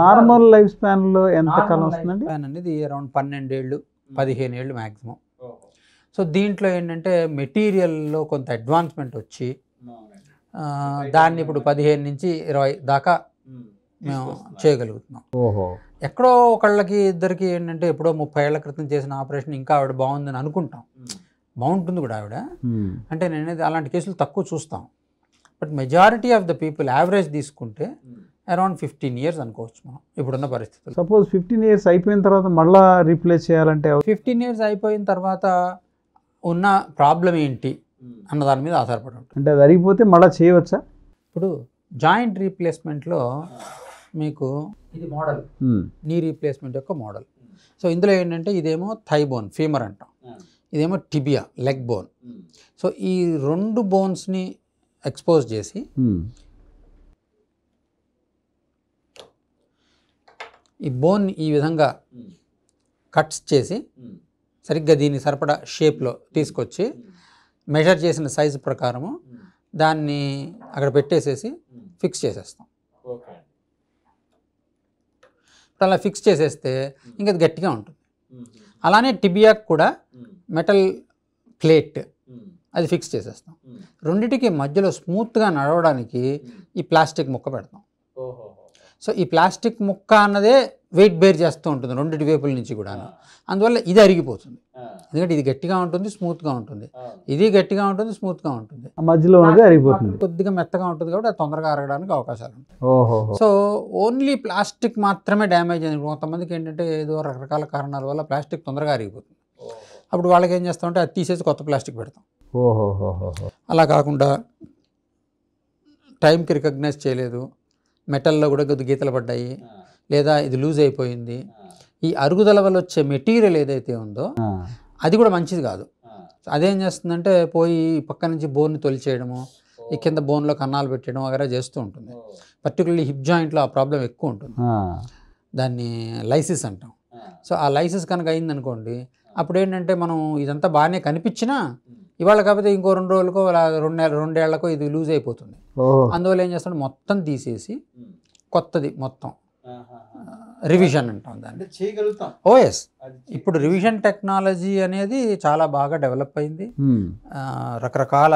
నార్మల్ లైఫ్ స్పాన్ లో ఎంత స్పాన్ అనేది అరౌండ్ పన్నెండేళ్ళు పదిహేను ఏళ్ళు మాక్సిమం సో దీంట్లో ఏంటంటే మెటీరియల్లో కొంత అడ్వాన్స్మెంట్ వచ్చి దాన్ని ఇప్పుడు పదిహేను నుంచి ఇరవై దాకా మేము చేయగలుగుతున్నాం ఓహో ఎక్కడో ఒకళ్ళకి ఇద్దరికి ఏంటంటే ఎప్పుడో ముప్పై ఏళ్ల క్రితం చేసిన ఆపరేషన్ ఇంకా ఆవిడ బాగుందని అనుకుంటాం బాగుంటుంది కూడా ఆవిడ అంటే నేను అలాంటి కేసులు తక్కువ చూస్తాం but majority of the people average తీసుకుంటే అరౌండ్ ఫిఫ్టీన్ ఇయర్స్ అనుకోవచ్చు మనం ఇప్పుడున్న పరిస్థితులు సపోజ్ ఫిఫ్టీన్ ఇయర్స్ అయిపోయిన తర్వాత మళ్ళీ రీప్లేస్ చేయాలంటే ఫిఫ్టీన్ ఇయర్స్ అయిపోయిన తర్వాత ఉన్న ప్రాబ్లం ఏంటి అన్న దాని మీద ఆధారపడి ఉంటుంది అంటే అది అరిగిపోతే మళ్ళీ చేయవచ్చా ఇప్పుడు జాయింట్ రీప్లేస్మెంట్లో మీకు ఇది మోడల్ నీ రీప్లేస్మెంట్ యొక్క మోడల్ సో ఇందులో ఏంటంటే ఇదేమో థై బోన్ ఫీమర్ అంటాం ఇదేమో టిబియా లెగ్ బోన్ సో ఈ రెండు బోన్స్ని ఎక్స్పోజ్ చేసి ఈ బోన్ ఈ విధంగా కట్స్ చేసి సరిగ్గా దీన్ని సరిపడా షేప్లో తీసుకొచ్చి మెజర్ చేసిన సైజు ప్రకారము దాన్ని అక్కడ పెట్టేసేసి ఫిక్స్ చేసేస్తాం అలా ఫిక్స్ చేసేస్తే ఇంకా అది గట్టిగా ఉంటుంది అలానే టిబియాక్ కూడా మెటల్ ప్లేట్ అది ఫిక్స్ చేసేస్తాం రెండింటికి మధ్యలో స్మూత్గా నడవడానికి ఈ ప్లాస్టిక్ ముక్క పెడతాం సో ఈ ప్లాస్టిక్ ముక్క అన్నదే వెయిట్ బేర్ చేస్తూ ఉంటుంది రెండు వేపుల నుంచి కూడా అందువల్ల ఇది అరిగిపోతుంది ఎందుకంటే ఇది గట్టిగా ఉంటుంది స్మూత్గా ఉంటుంది ఇది గట్టిగా ఉంటుంది స్మూత్గా ఉంటుంది మధ్యలో అరిగిపోతుంది కొద్దిగా మెత్తగా ఉంటుంది కాబట్టి అది తొందరగా అరగడానికి అవకాశాలు ఉంటాయి సో ఓన్లీ ప్లాస్టిక్ మాత్రమే డ్యామేజ్ అయింది కొంతమందికి ఏంటంటే ఏదో రకరకాల కారణాల వల్ల ప్లాస్టిక్ తొందరగా అరిగిపోతుంది అప్పుడు వాళ్ళకి ఏం ఉంటే అది తీసేసి కొత్త ప్లాస్టిక్ పెడతాం అలా కాకుండా టైంకి రికగ్నైజ్ చేయలేదు మెటల్లో కూడా కొద్ది గీతలు పడ్డాయి లేదా ఇది లూజ్ అయిపోయింది ఈ అరుగుదల వల్ల వచ్చే మెటీరియల్ ఏదైతే ఉందో అది కూడా మంచిది కాదు అదేం చేస్తుందంటే పోయి పక్క నుంచి బోన్ని తొలిచేయడము ఈ కింద బోన్లో కన్నాలు పెట్టడం వగేరా చేస్తూ ఉంటుంది పర్టికులర్లీ హిప్ జాయింట్లో ఆ ప్రాబ్లం ఎక్కువ ఉంటుంది దాన్ని లైసిస్ అంటాం సో ఆ లైసిస్ కనుక అయిందనుకోండి అప్పుడు ఏంటంటే మనం ఇదంతా బాగానే కనిపించినా ఇవాళ కాకపోతే ఇంకో రెండు రోజులకో రెండు నెల రెండేళ్లకో ఇది లూజ్ అయిపోతుంది అందువల్ల ఏం చేస్తాడు మొత్తం తీసేసి కొత్తది మొత్తం రివిజన్ అంటాం దాన్ని చేయగలుగుతాం ఓఎస్ ఇప్పుడు రివిజన్ టెక్నాలజీ అనేది చాలా బాగా డెవలప్ అయింది hmm. రకరకాల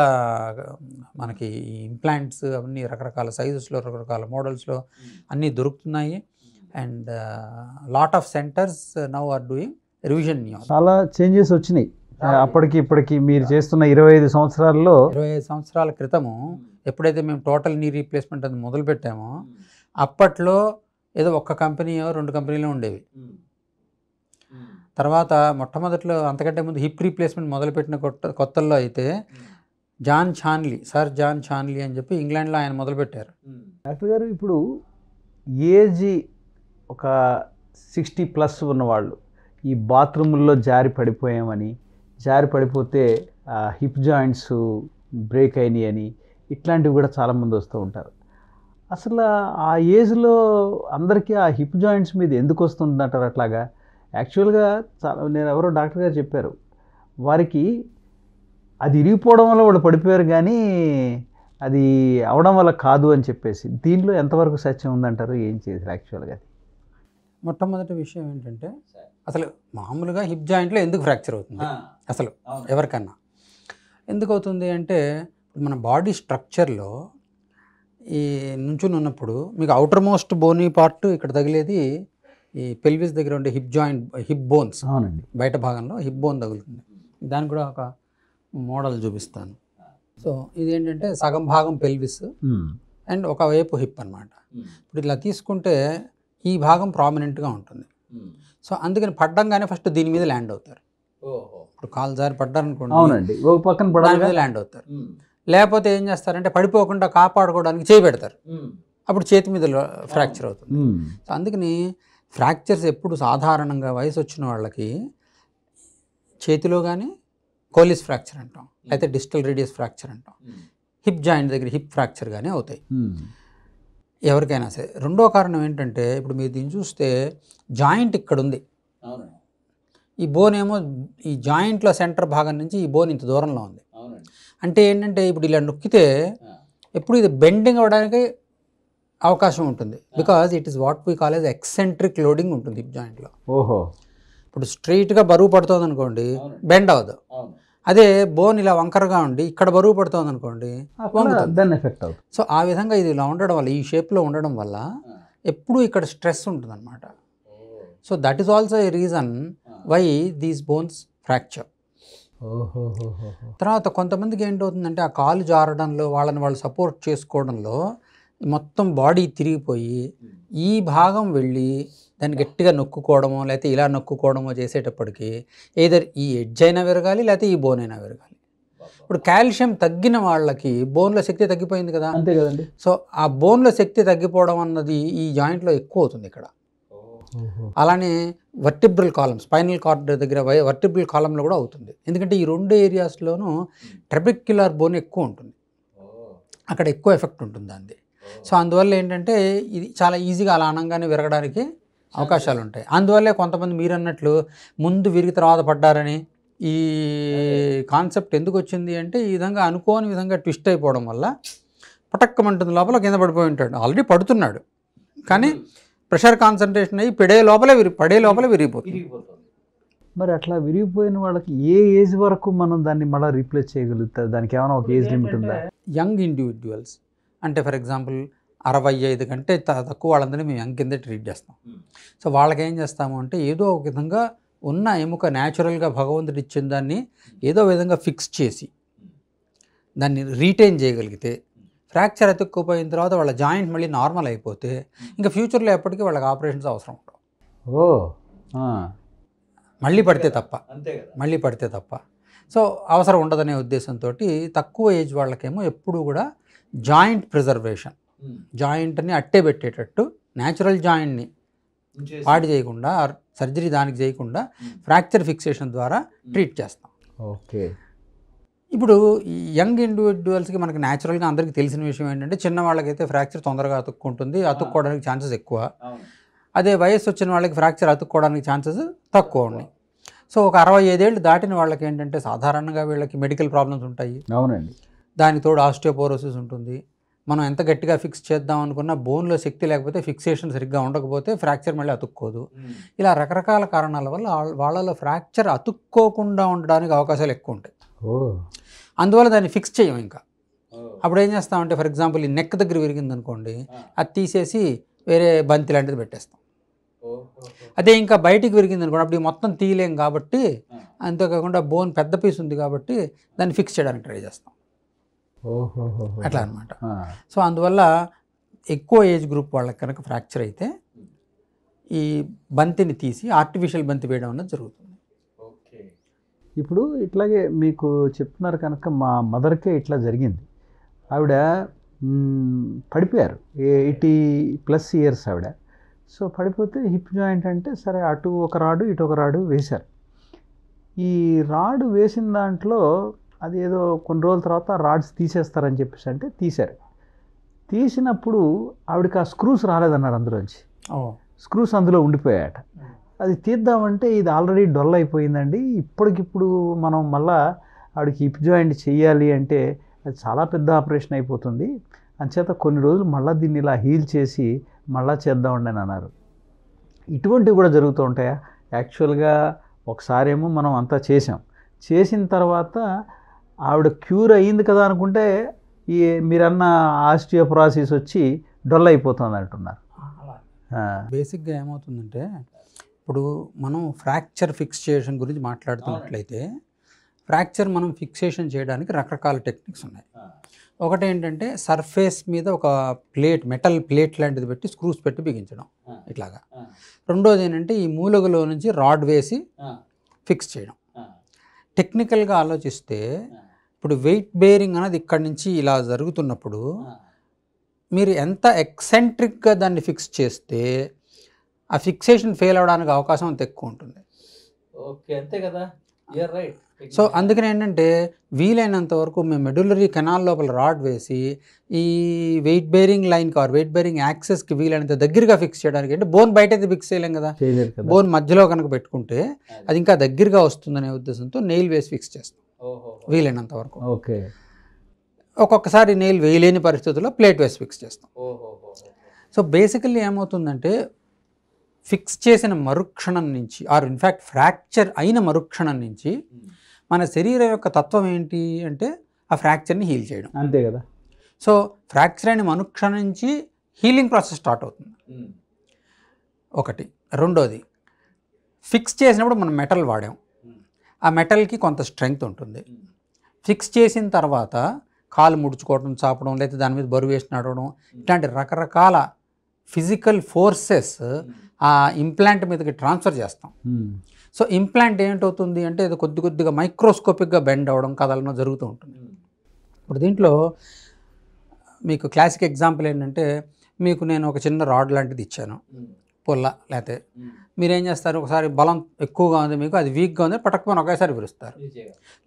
మనకి ఇంప్లాంట్స్ అవన్నీ రకరకాల సైజెస్లో రకరకాల మోడల్స్లో hmm. అన్నీ దొరుకుతున్నాయి and lot of centres now are doing revision చాలా చేంజెస్ వచ్చినాయి అప్పటికి ఇప్పటికి మీరు చేస్తున్న ఇరవై ఐదు సంవత్సరాల్లో ఇరవై ఐదు సంవత్సరాల క్రితము hmm. ఎప్పుడైతే మేము టోటల్ నీ రీప్లేస్మెంట్ అది మొదలుపెట్టామో అప్పట్లో ఏదో ఒక్క కంపెనీ రెండు కంపెనీలు ఉండేవి తర్వాత మొట్టమొదట్లో అంతకంటే ముందు హిప్ రీప్లేస్మెంట్ మొదలుపెట్టిన కొత్త కొత్తల్లో అయితే John Charnley sir John Charnley అని చెప్పి ఇంగ్లాండ్లో ఆయన మొదలుపెట్టారు డాక్టర్ గారు ఇప్పుడు ఏజ్ ఒక సిక్స్టీ ప్లస్ ఉన్నవాళ్ళు ఈ బాత్రూముల్లో జారి పడిపోయామని జారి పడిపోతే హిప్ జాయింట్స్ బ్రేక్ అయినాయి అని ఇట్లాంటివి కూడా చాలామంది వస్తూ ఉంటారు అసలు ఆ ఏజ్లో అందరికీ ఆ హిప్ జాయింట్స్ మీద ఎందుకు వస్తుంది అంటారు అట్లాగా యాక్చువల్గా చాలా నేను ఎవరో డాక్టర్ గారు చెప్పారు వారికి అది ఇరిగిపోవడం వల్ల వాళ్ళు పడిపోయారు కానీ అది అవడం వల్ల కాదు అని చెప్పేసి దీంట్లో ఎంతవరకు సత్యం ఉందంటారు ఏం చేశారు యాక్చువల్గా మొట్టమొదటి విషయం ఏంటంటే అసలు మామూలుగా హిప్ జాయింట్లో ఎందుకు ఫ్రాక్చర్ అవుతుంది అసలు ఎవరికన్నా ఎందుకు అవుతుంది అంటే మన బాడీ స్ట్రక్చర్లో ఈ నుంచుని ఉన్నప్పుడు మీకు అవుటర్ మోస్ట్ బోనీ పార్ట్ ఇక్కడ తగిలేది ఈ పెల్విస్ దగ్గర ఉండే హిప్ జాయింట్ హిప్ బోన్స్ అవునండి బయట భాగంలో హిప్ బోన్ తగులుతుంది దాని కూడా ఒక మోడల్ చూపిస్తాను సో ఇది ఏంటంటే సగం భాగం పెల్విస్ అండ్ ఒకవైపు హిప్ అనమాట ఇప్పుడు ఇలా తీసుకుంటే ఈ భాగం ప్రామినెంట్గా ఉంటుంది సో అందుకని పడ్డంగానే ఫస్ట్ దీని మీద ల్యాండ్ అవుతారు ఇప్పుడు కాలు జారి పడ్డారనుకోండి ల్యాండ్ అవుతారు లేకపోతే ఏం చేస్తారంటే పడిపోకుండా కాపాడుకోవడానికి చేపెడతారు అప్పుడు చేతి మీద ఫ్రాక్చర్ అవుతుంది సో అందుకని ఫ్రాక్చర్స్ ఎప్పుడు సాధారణంగా వయసు వచ్చిన వాళ్ళకి చేతిలో కానీ కోలిస్ ఫ్రాక్చర్ అంటాం అయితే డిజిటల్ రేడియస్ ఫ్రాక్చర్ అంటాం హిప్ జాయింట్ దగ్గర హిప్ ఫ్రాక్చర్ కానీ అవుతాయి ఎవరికైనా సరే రెండో కారణం ఏంటంటే ఇప్పుడు మీరు దీన్ని చూస్తే జాయింట్ ఇక్కడ ఉంది ఈ బోన్ ఏమో ఈ జాయింట్లో సెంటర్ భాగం నుంచి ఈ బోన్ ఇంత దూరంలో ఉంది అంటే ఏంటంటే ఇప్పుడు ఇలా నొక్కితే ఎప్పుడు ఇది బెండింగ్ అవ్వడానికి అవకాశం ఉంటుంది because it is what we call as eccentric loading ఉంటుంది హిప్ జాయింట్లో ఓహో ఇప్పుడు స్ట్రైట్గా బరువు పడుతుంది అనుకోండి బెండ్ అవ్వదు అదే బోన్ ఇలా వంకరగా ఉండి ఇక్కడ బరువు పడుతుంది అనుకోండి ఎఫెక్ట్ అవుతుంది సో ఆ విధంగా ఇది ఇలా ఉండడం వల్ల ఈ షేప్లో ఉండడం వల్ల ఎప్పుడూ ఇక్కడ స్ట్రెస్ ఉంటుంది అనమాట so that is also a reason why these bones fracture తర్వాత కొంతమందికి ఏంటవుతుందంటే ఆ కాలు జారడంలో వాళ్ళని వాళ్ళు సపోర్ట్ చేసుకోవడంలో మొత్తం బాడీ తిరిగిపోయి ఈ భాగం వెళ్ళి దాన్ని గట్టిగా నొక్కుకోవడమో లేకపోతే ఇలా నొక్కుకోవడమో చేసేటప్పటికి ఏదర్ ఈ ఎడ్జ్ అయినా విరగాలి లేకపోతే ఈ బోన్ అయినా విరగాలి ఇప్పుడు కాల్షియం తగ్గిన వాళ్ళకి బోన్లో శక్తి తగ్గిపోయింది కదా అంతే కదండి సో ఆ బోన్లో శక్తి తగ్గిపోవడం అన్నది ఈ జాయింట్లో ఎక్కువ అవుతుంది ఇక్కడ అలానే వర్టిబ్రల్ కాలం స్పైనల్ కార్డ్ దగ్గర వర్టిబ్రల్ కాలంలో కూడా అవుతుంది ఎందుకంటే ఈ రెండు ఏరియాస్లోనూ ట్రెపిక్యులర్ బోన్ ఎక్కువ ఉంటుంది అక్కడ ఎక్కువ ఎఫెక్ట్ ఉంటుంది దాన్ని సో అందువల్ల ఏంటంటే ఇది చాలా ఈజీగా అలా అనంగానే విరగడానికి అవకాశాలు ఉంటాయి అందువల్లే కొంతమంది మీరు అన్నట్లు ముందు విరిగి తర్వాత పడ్డారని ఈ కాన్సెప్ట్ ఎందుకు వచ్చింది అంటే ఈ విధంగా అనుకోని విధంగా ట్విస్ట్ అయిపోవడం వల్ల పటక్కమంటుంది లోపల కింద పడిపోయి ఉంటాడు ఆల్రెడీ పడుతున్నాడు కానీ ప్రెషర్ కాన్సన్ట్రేషన్ అయ్యి పడే లోపలే విరి పడే లోపలే విరిగిపోతుంది మరి అట్లా విరిగిపోయిన వాళ్ళకి ఏ ఏజ్ వరకు మనం దాన్ని మళ్ళీ రీప్లేస్ చేయగలుగుతారు దానికి ఏమైనా ఒక ఏజ్ లిమిట్ ఉందా యంగ్ ఇండివిజువల్స్ అంటే ఫర్ ఎగ్జాంపుల్ అరవై ఐదు కంటే తక్కువ వాళ్ళందరినీ మేము యంగ్ కింద ట్రీట్ చేస్తాం సో వాళ్ళకి ఏం చేస్తాము అంటే ఏదో ఒక విధంగా ఉన్న ఎముక న్యాచురల్గా భగవంతుడు ఇచ్చిన దాన్ని ఏదో విధంగా ఫిక్స్ చేసి దాన్ని రీటైన్ చేయగలిగితే ఫ్రాక్చర్ ఎత్తుక్కుపోయిన తర్వాత వాళ్ళ జాయింట్ మళ్ళీ నార్మల్ అయిపోతే ఇంకా ఫ్యూచర్లో ఎప్పటికీ వాళ్ళకి ఆపరేషన్స్ అవసరం ఉంటాం ఓ మళ్ళీ పడితే తప్ప మళ్ళీ పడితే తప్ప సో అవసరం ఉండదనే ఉద్దేశంతో తక్కువ ఏజ్ వాళ్ళకేమో ఎప్పుడూ కూడా జాయింట్ ప్రిజర్వేషన్ జాయింట్ని అట్టే పెట్టేటట్టు న్యాచురల్ జాయింట్ని పాడి చేయకుండా సర్జరీ దానికి చేయకుండా ఫ్రాక్చర్ ఫిక్సేషన్ ద్వారా ట్రీట్ చేస్తాం ఓకే ఇప్పుడు యంగ్ ఇండివిజువల్స్కి మనకి న్యాచురల్గా అందరికీ తెలిసిన విషయం ఏంటంటే చిన్న వాళ్ళకైతే ఫ్రాక్చర్ తొందరగా అతుక్కుంటుంది అతుక్కోవడానికి ఛాన్సెస్ ఎక్కువ అదే వయసు వచ్చిన వాళ్ళకి ఫ్రాక్చర్ అతుక్కోవడానికి ఛాన్సెస్ తక్కువ ఉన్నాయి సో ఒక అరవై ఐదేళ్ళు దాటిన వాళ్ళకి ఏంటంటే సాధారణంగా వీళ్ళకి మెడికల్ ప్రాబ్లమ్స్ ఉంటాయి అవునండి దానితోడు ఆస్టియోపోరోసిస్ ఉంటుంది మనం ఎంత గట్టిగా ఫిక్స్ చేద్దాం అనుకున్నా బోన్లో శక్తి లేకపోతే ఫిక్సేషన్ సరిగ్గా ఉండకపోతే ఫ్రాక్చర్ మళ్ళీ అతుక్కోదు ఇలా రకరకాల కారణాల వల్ల వాళ్ళలో ఫ్రాక్చర్ అతుక్కోకుండా ఉండడానికి అవకాశాలు ఎక్కువ ఉంటాయి అందువల్ల దాన్ని ఫిక్స్ చేయం ఇంకా అప్పుడు ఏం చేస్తామంటే ఫర్ ఎగ్జాంపుల్ ఈ నెక్ దగ్గర విరిగింది అనుకోండి అది తీసేసి వేరే బంతి లాంటిది పెట్టేస్తాం అదే ఇంకా బయటికి విరిగింది అనుకోండి అప్పుడు మొత్తం తీయలేం కాబట్టి అంతేకాకుండా బోన్ పెద్ద పీస్ ఉంది కాబట్టి దాన్ని ఫిక్స్ చేయడానికి ట్రై చేస్తాం అట్లా అనమాట సో అందువల్ల ఎక్కువ ఏజ్ గ్రూప్ వాళ్ళకి కనుక ఫ్రాక్చర్ అయితే ఈ బంతిని తీసి ఆర్టిఫిషియల్ బంతి వేయడం అన్నది జరుగుతుంది ఇప్పుడు ఇట్లాగే మీకు చెప్తున్నారు కనుక మా మదర్కే ఇట్లా జరిగింది ఆవిడ పడిపోయారు ఎయిటీ ప్లస్ ఇయర్స్ ఆవిడ సో పడిపోతే హిప్ జాయింట్ అంటే సరే అటు ఒక రాడు ఇటు ఒక రాడు వేశారు ఈ రాడ్ వేసిన దాంట్లో అది ఏదో కొన్ని రోజుల తర్వాత రాడ్స్ తీసేస్తారని చెప్పేసి అంటే తీశారు తీసినప్పుడు ఆవిడకి ఆ స్క్రూస్ రాలేదన్నారు అందులోంచి స్క్రూస్ అందులో ఉండిపోయాయట అది తీద్దామంటే ఇది ఆల్రెడీ డొల్ అయిపోయిందండి ఇప్పటికిప్పుడు మనం మళ్ళా ఆడికి హిప్ జాయింట్ చేయాలి అంటే అది చాలా పెద్ద ఆపరేషన్ అయిపోతుంది అంచేత కొన్ని రోజులు మళ్ళీ దీన్ని ఇలా హీల్ చేసి మళ్ళీ చేద్దామండి అని అన్నారు ఇటువంటివి కూడా జరుగుతూ ఉంటాయా యాక్చువల్గా ఒకసారేమో మనం అంతా చేసాం చేసిన తర్వాత ఆవిడ క్యూర్ అయ్యింది కదా అనుకుంటే ఈ మీరన్న ఆస్టియోప్రాసిస్ వచ్చి డొల్ అయిపోతుంది అంటున్నారు బేసిక్గా ఏమవుతుందంటే ఇప్పుడు మనం ఫ్రాక్చర్ ఫిక్సేషన్ గురించి మాట్లాడుతున్నట్లయితే ఫ్రాక్చర్ మనం ఫిక్సేషన్ చేయడానికి రకరకాల టెక్నిక్స్ ఉన్నాయి ఒకటి ఏంటంటే సర్ఫేస్ మీద ఒక ప్లేట్ మెటల్ ప్లేట్ లాంటిది పెట్టి స్క్రూస్ పెట్టి బిగించడం ఇట్లాగా రెండోది ఏంటంటే ఈ మూలగలో నుంచి రాడ్ వేసి ఫిక్స్ చేయడం టెక్నికల్గా ఆలోచిస్తే ఇప్పుడు వెయిట్ బేరింగ్ అనేది ఇక్కడి నుంచి ఇలా జరుగుతున్నప్పుడు మీరు ఎంత ఎక్సెంట్రిక్గా దాన్ని ఫిక్స్ చేస్తే ఆ ఫిక్సేషన్ ఫెయిల్ అవడానికి అవకాశం అంత ఎక్కువ ఉంటుంది ఓకే అంతే కదా రైట్ సో అందుకని ఏంటంటే వీలైనంత వరకు మేము మెడ్యులరీ కెనాల్ లోపల రాడ్ వేసి ఈ weight bearing line or weight bearing యాక్సెస్కి వీలైనంత దగ్గరగా ఫిక్స్ చేయడానికి అంటే బోన్ బయట అయితే ఫిక్స్ చేయలేం కదా బోన్ మధ్యలో కనుక పెట్టుకుంటే అది ఇంకా దగ్గరగా వస్తుందనే ఉద్దేశంతో నెయిల్ వేసి ఫిక్స్ చేస్తాం వీలైనంత వరకు ఓకే ఒక్కొక్కసారి నెయిల్ వేయలేని పరిస్థితుల్లో ప్లేట్ వేసి ఫిక్స్ చేస్తాం సో బేసికల్లీ ఏమవుతుందంటే ఫిక్స్ చేసిన మరుక్షణం నుంచి ఆర్ ఇన్ఫ్యాక్ట్ ఫ్రాక్చర్ అయిన మరుక్షణం నుంచి మన శరీరం యొక్క తత్వం ఏంటి అంటే ఆ ఫ్రాక్చర్ని హీల్ చేయడం అంతే కదా సో ఫ్రాక్చర్ అయిన మరుక్షణం నుంచి హీలింగ్ ప్రాసెస్ స్టార్ట్ అవుతుంది ఒకటి రెండోది ఫిక్స్ చేసినప్పుడు మనం మెటల్ వాడాం ఆ మెటల్కి కొంత స్ట్రెంగ్త్ ఉంటుంది ఫిక్స్ చేసిన తర్వాత కాలు ముడుచుకోవడం చాపడం లేకపోతే దాని మీద బరువు వేసి నడవడం ఇట్లాంటి రకరకాల ఫిజికల్ ఫోర్సెస్ ఆ ఇంప్లాంట్ మీదకి ట్రాన్స్ఫర్ చేస్తాం సో ఇంప్లాంట్ ఏంటవుతుంది అంటే ఇది కొద్ది కొద్దిగా మైక్రోస్కోపిక్గా బెండ్ అవ్వడం కదలడం జరుగుతూ ఉంటుంది ఇప్పుడు దీంట్లో మీకు క్లాసిక్ ఎగ్జాంపుల్ ఏంటంటే మీకు నేను ఒక చిన్న రాడ్ లాంటిది ఇచ్చాను పొల్ల లేకపోతే మీరేం చేస్తారు ఒకసారి బలం ఎక్కువగా ఉంది మీకు అది వీక్గా ఉంది పటక్మని ఒకేసారి పిలుస్తారు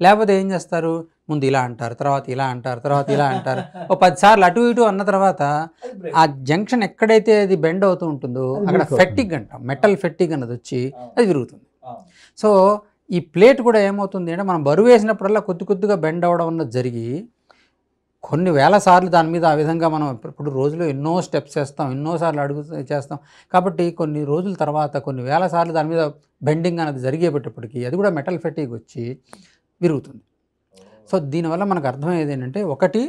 లేకపోతే ఏం చేస్తారు ముందు ఇలా అంటారు తర్వాత ఇలా అంటారు తర్వాత ఇలా అంటారు ఓ పదిసార్లు అటు ఇటు అన్న తర్వాత ఆ జంక్షన్ ఎక్కడైతే అది బెండ్ అవుతూ ఉంటుందో అక్కడ ఫెట్టిగ్ అంటాం మెటల్ ఫెట్టిగ్ అన్నది వచ్చి అది విరుగుతుంది సో ఈ ప్లేట్ కూడా ఏమవుతుంది అంటే మనం బరువు వేసినప్పుడల్లా కొద్ది కొద్దిగా బెండ్ అవ్వడం అన్నది జరిగి కొన్ని వేల సార్లు దాని మీద ఆ విధంగా మనం ఇప్పుడు రోజులో ఎన్నో స్టెప్స్ చేస్తాం ఎన్నోసార్లు అడుగు చేస్తాం కాబట్టి కొన్ని రోజుల తర్వాత కొన్ని వేల సార్లు దాని మీద బెండింగ్ అనేది జరిగేటప్పటికీ అది కూడా మెటల్ ఫెటీగ్ వచ్చి విరుగుతుంది సో దీనివల్ల మనకు అర్థమయ్యేది ఏంటంటే ఒకటి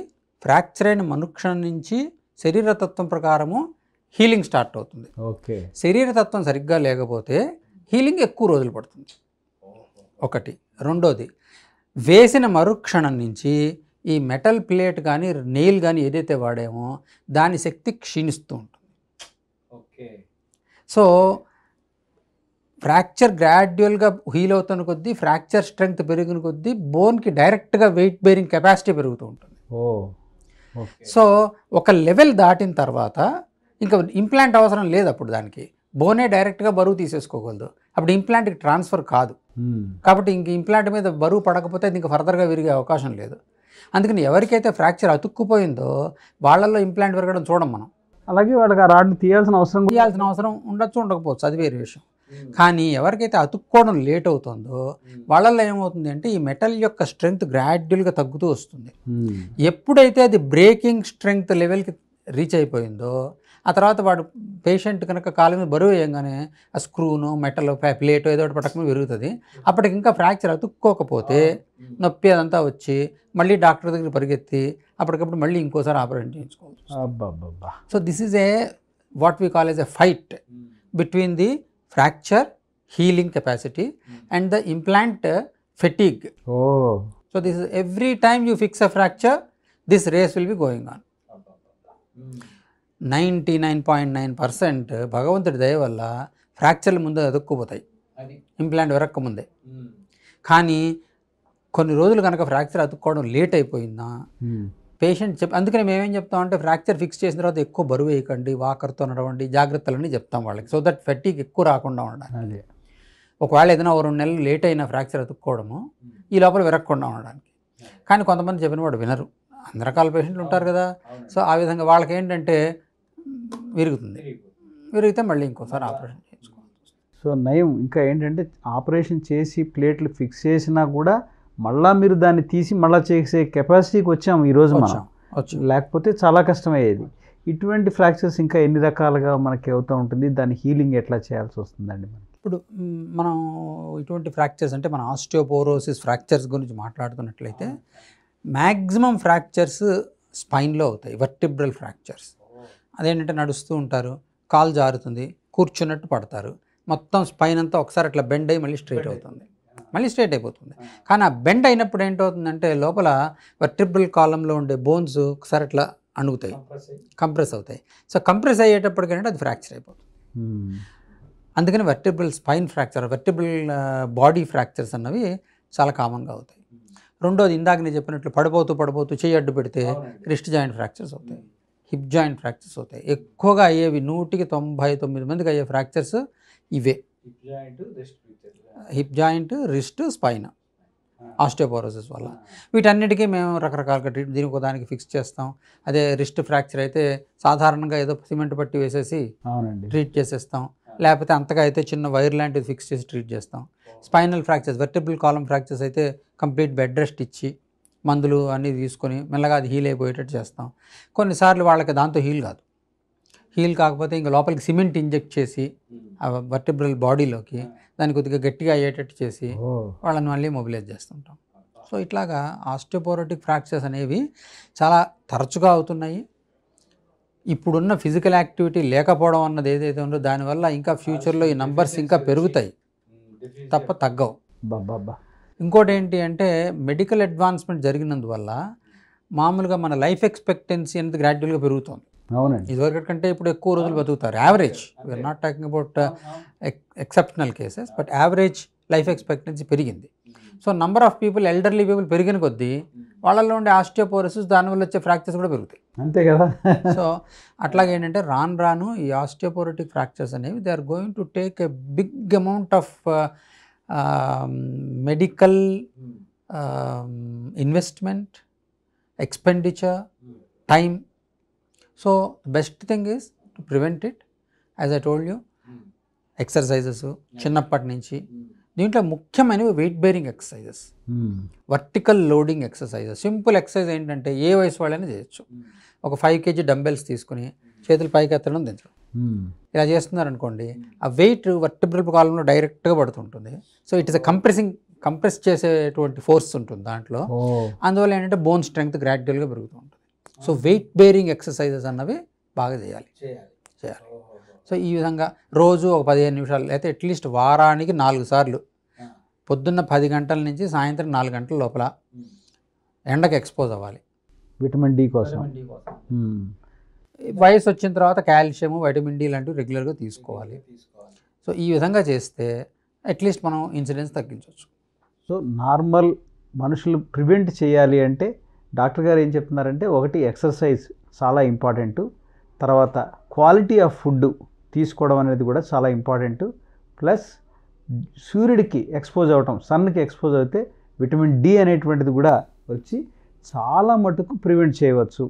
ఫ్రాక్చర్ అయిన మనుక్షణం నుంచి శరీరతత్వం ప్రకారము హీలింగ్ స్టార్ట్ అవుతుంది ఓకే శరీరతత్వం సరిగ్గా లేకపోతే హీలింగ్ ఎక్కువ రోజులు పడుతుంది ఒకటి రెండోది వేసిన మరుక్షణం నుంచి ఈ మెటల్ ప్లేట్ కానీ నెయిల్ కానీ ఏదైతే వాడామో దాని శక్తి క్షీణిస్తూ ఉంటుంది సో ఫ్రాక్చర్ గ్రాడ్యువల్గా హీల్ అవుతున్న కొద్దీ ఫ్రాక్చర్ స్ట్రెంగ్త్ పెరిగిన కొద్దీ బోన్కి డైరెక్ట్గా వెయిట్ బేరింగ్ కెపాసిటీ పెరుగుతూ ఉంటుంది సో ఒక లెవెల్ దాటిన తర్వాత ఇంకా ఇంప్లాంట్ అవసరం లేదు అప్పుడు దానికి బోనే డైరెక్ట్గా బరువు తీసేసుకోగలదు అప్పుడు ఇంప్లాంట్కి ట్రాన్స్ఫర్ కాదు కాబట్టి ఇంక ఇంప్లాంట్ మీద బరువు పడకపోతే ఇంకా ఫర్దర్గా విరిగే అవకాశం లేదు అందుకని ఎవరికైతే ఫ్రాక్చర్ అతుక్కుపోయిందో వాళ్ళల్లో ఇంప్లాంట్ పెరగడం చూడం మనం అలాగే వాడికి ఆ రాడ్ని తీయాల్సిన అవసరం తీయాల్సిన అవసరం ఉండొచ్చు ఉండకపోవచ్చు అది వేరే విషయం కానీ ఎవరికైతే అతుక్కోవడం లేట్ అవుతుందో వాళ్ళల్లో ఏమవుతుంది అంటే ఈ మెటల్ యొక్క స్ట్రెంగ్త్ గ్రాడ్యువల్గా తగ్గుతూ వస్తుంది ఎప్పుడైతే అది బ్రేకింగ్ స్ట్రెంగ్త్ లెవెల్కి రీచ్ అయిపోయిందో ఆ తర్వాత వాడు పేషెంట్ కనుక కాలు మీద బరువు వేయంగానే ఆ స్క్రూను మెటల్ ప్లేట్ ఏదో ఒకటి పట్టకమే పెరుగుతుంది అప్పటికి ఇంకా ఫ్రాక్చర్ అతుక్కోకపోతే నొప్పి అదంతా వచ్చి మళ్ళీ డాక్టర్ దగ్గర పరిగెత్తి అప్పటికప్పుడు మళ్ళీ ఇంకోసారి ఆపరేషన్ చేయించుకోవచ్చు so this is a what we call as a fight between the fracture healing capacity and the implant fatigue so this every time you fix a fracture this race will be going on ninety nine point nine percent భగవంతుడి దయ వల్ల ఫ్రాక్చర్లు ముందు అదుక్కుపోతాయి implant వెరక్క ముందే కానీ కొన్ని రోజులు కనుక fracture అతుక్కోవడం లేట్ అయిపోయిందా పేషెంట్ చెప్ అందుకని మేమేం చెప్తామంటే ఫ్రాక్చర్ ఫిక్స్ చేసిన తర్వాత ఎక్కువ బరువు వేయకండి వాకర్తో నడవండి జాగ్రత్తలని చెప్తాం వాళ్ళకి సో దట్ ఫెట్టికి ఎక్కువ రాకుండా ఉండాలి ఒకవేళ ఏదైనా రెండు నెలలు లేట్ అయిన ఫ్రాక్చర్ అతుక్కోవడము ఈ లోపల విరగకుండా ఉండడానికి కానీ కొంతమంది చెప్పిన వాడు వినరు అన్ని రకాల పేషెంట్లు ఉంటారు కదా సో ఆ విధంగా వాళ్ళకి ఏంటంటే విరుగుతుంది విరిగితే మళ్ళీ ఇంకోసారి ఆపరేషన్ చేసుకోవాలి సో నయం ఇంకా ఏంటంటే ఆపరేషన్ చేసి ప్లేట్లు ఫిక్స్ చేసినా కూడా మళ్ళీ మీరు దాన్ని తీసి మళ్ళీ చేసే కెపాసిటీకి వచ్చాం ఈరోజు మనం లేకపోతే చాలా కష్టమయ్యేది ఇటువంటి ఫ్రాక్చర్స్ ఇంకా ఎన్ని రకాలుగా మనకి అవుతూ ఉంటుంది దాని హీలింగ్ ఎట్లా చేయాల్సి వస్తుందండి మనం ఇప్పుడు మనం ఇటువంటి ఫ్రాక్చర్స్ అంటే మన ఆస్టియోపోరోసిస్ ఫ్రాక్చర్స్ గురించి మాట్లాడుతున్నట్లయితే మ్యాక్సిమం ఫ్రాక్చర్స్ స్పైన్లో అవుతాయి వర్టిబ్రల్ ఫ్రాక్చర్స్ అదేంటంటే నడుస్తూ ఉంటారు కాలు జారుతుంది కూర్చున్నట్టు పడతారు మొత్తం స్పైన్ అంతా ఒకసారి అట్లా బెండ్ అయ్యి మళ్ళీ స్ట్రైట్ అవుతుంది మళ్ళీ స్ట్రైట్ అయిపోతుంది కానీ ఆ బెండ్ అయినప్పుడు ఏంటవుతుందంటే లోపల వర్టిబ్రల్ కాలంలో ఉండే బోన్స్ ఒకసారి అట్లా అణుగుతాయి కంప్రెస్ అవుతాయి సో కంప్రెస్ అయ్యేటప్పటికంటే అది ఫ్రాక్చర్ అయిపోతుంది hmm. అందుకని vertebral spine fracture vertebral body fractures అన్నవి చాలా కామన్గా అవుతాయి hmm. రెండోది ఇందాక నేను చెప్పినట్లు పడిపోతూ పడిపోతూ చేయి అడ్డు పెడితే రిస్ట్ జాయింట్ ఫ్రాక్చర్స్ అవుతాయి హిప్ జాయింట్ ఫ్రాక్చర్స్ అవుతాయి ఎక్కువగా అయ్యేవి నూటికి తొంభై తొమ్మిది మందికి అయ్యే ఫ్రాక్చర్స్ ఇవే hip joint wrist spine osteoporosis వల్ల వీటన్నిటికీ మేము రకరకాల దీనికి దానికి ఫిక్స్ చేస్తాం అదే రిస్ట్ ఫ్రాక్చర్ అయితే సాధారణంగా ఏదో సిమెంట్ పట్టి వేసేసి ట్రీట్ చేసేస్తాం లేకపోతే అంతగా అయితే చిన్న వైర్ లాంటిది ఫిక్స్ చేసి ట్రీట్ చేస్తాం spinal fractures vertebral column fractures అయితే కంప్లీట్ బెడ్ రెస్ట్ ఇచ్చి మందులు అన్నీ తీసుకొని మెల్లగా అది హీల్ అయిపోయేటట్టు చేస్తాం కొన్నిసార్లు వాళ్ళకి దాంతో హీల్ కాదు హీల్ కాకపోతే ఇంకా లోపలికి సిమెంట్ ఇంజెక్ట్ చేసి ఆ వర్టిబ్రల్ బాడీలోకి దాన్ని కొద్దిగా గట్టిగా అయ్యేటట్టు చేసి వాళ్ళని మళ్ళీ మొబిలైజ్ చేస్తుంటాం సో ఇట్లాగా ఆస్టియోపోరోటిక్ ఫ్రాక్చర్స్ అనేవి చాలా తరచుగా అవుతున్నాయి ఇప్పుడున్న ఫిజికల్ యాక్టివిటీ లేకపోవడం అన్నది ఏదైతే ఉందో దానివల్ల ఇంకా ఫ్యూచర్లో ఈ నంబర్స్ ఇంకా పెరుగుతాయి తప్ప తగ్గవు బాబా ఇంకోటి ఏంటి అంటే మెడికల్ అడ్వాన్స్మెంట్ జరిగినందువల్ల మామూలుగా మన లైఫ్ ఎక్స్పెక్టెన్సీ అనేది గ్రాడ్యువల్గా పెరుగుతుంది అవునండి ఇదివరకటి కంటే ఇప్పుడు ఎక్కువ రోజులు బతుకుతారు average we are not talking about exceptional cases but average life expectancy పెరిగింది so number of people elderly people పెరిగిన కొద్దీ వాళ్ళలో ఉండే ఆస్టియోపోరసిస్ దానివల్ల వచ్చే ఫ్రాక్చర్స్ కూడా పెరుగుతాయి అంతే కదా సో అట్లాగే ఏంటంటే రాను రాను ఈ ఆస్టియోపోరటిక్ ఫ్రాక్చర్స్ అనేవి they are going to take a big amount of medical investment expenditure time so best thing is to prevent it as I told you exercises చిన్నప్పటి నుంచి దీంట్లో ముఖ్యమైనవి weight bearing exercises vertical loading exercises simple exercise ఏంటంటే ఏ వయసు వాళ్ళైనా చేయొచ్చు ఒక ఫైవ్ కేజీ డంబెల్స్ తీసుకుని చేతులు పైకి ఎత్తడం దించడం ఇలా చేస్తున్నారు అనుకోండి ఆ వెయిట్ వర్టిబ్రల్ కాలంలో డైరెక్ట్గా పడుతుంటుంది so it is a compressing compress చేసేటువంటి ఫోర్స్ ఉంటుంది దాంట్లో అందువల్ల ఏంటంటే బోన్ స్ట్రెంగ్త్ గ్రాడ్యువల్గా పెరుగుతూ ఉంటుంది సో వెయిట్ బేరింగ్ ఎక్సర్సైజెస్ అన్నవి బాగా చేయాలి చేయాలి సో ఈ విధంగా రోజు ఒక పదిహేను నిమిషాలు అయితే అట్లీస్ట్ వారానికి నాలుగు సార్లు పొద్దున్న పది గంటల నుంచి సాయంత్రం నాలుగు గంటల లోపల ఎండకు ఎక్స్పోజ్ అవ్వాలి విటమిన్ డి కోసం వయసు వచ్చిన తర్వాత కాల్షియం వైటమిన్ డి లాంటివి రెగ్యులర్గా తీసుకోవాలి సో ఈ విధంగా చేస్తే అట్లీస్ట్ మనం ఇన్సిడెన్స్ తగ్గించవచ్చు సో నార్మల్ మనుషులు ప్రివెంట్ చేయాలి అంటే డాక్టర్ గారు ఏం చెప్తున్నారంటే ఒకటి ఎక్సర్సైజ్ చాలా ఇంపార్టెంట్ తర్వాత క్వాలిటీ ఆఫ్ ఫుడ్ తీసుకోవడం అనేది కూడా చాలా ఇంపార్టెంట్ ప్లస్ సూర్యుడికి ఎక్స్పోజ్ అవటం సన్కి ఎక్స్పోజ్ అయితే విటమిన్ డి అనేటువంటిది కూడా వచ్చి చాలా మటుకు ప్రివెంట్ చేయవచ్చు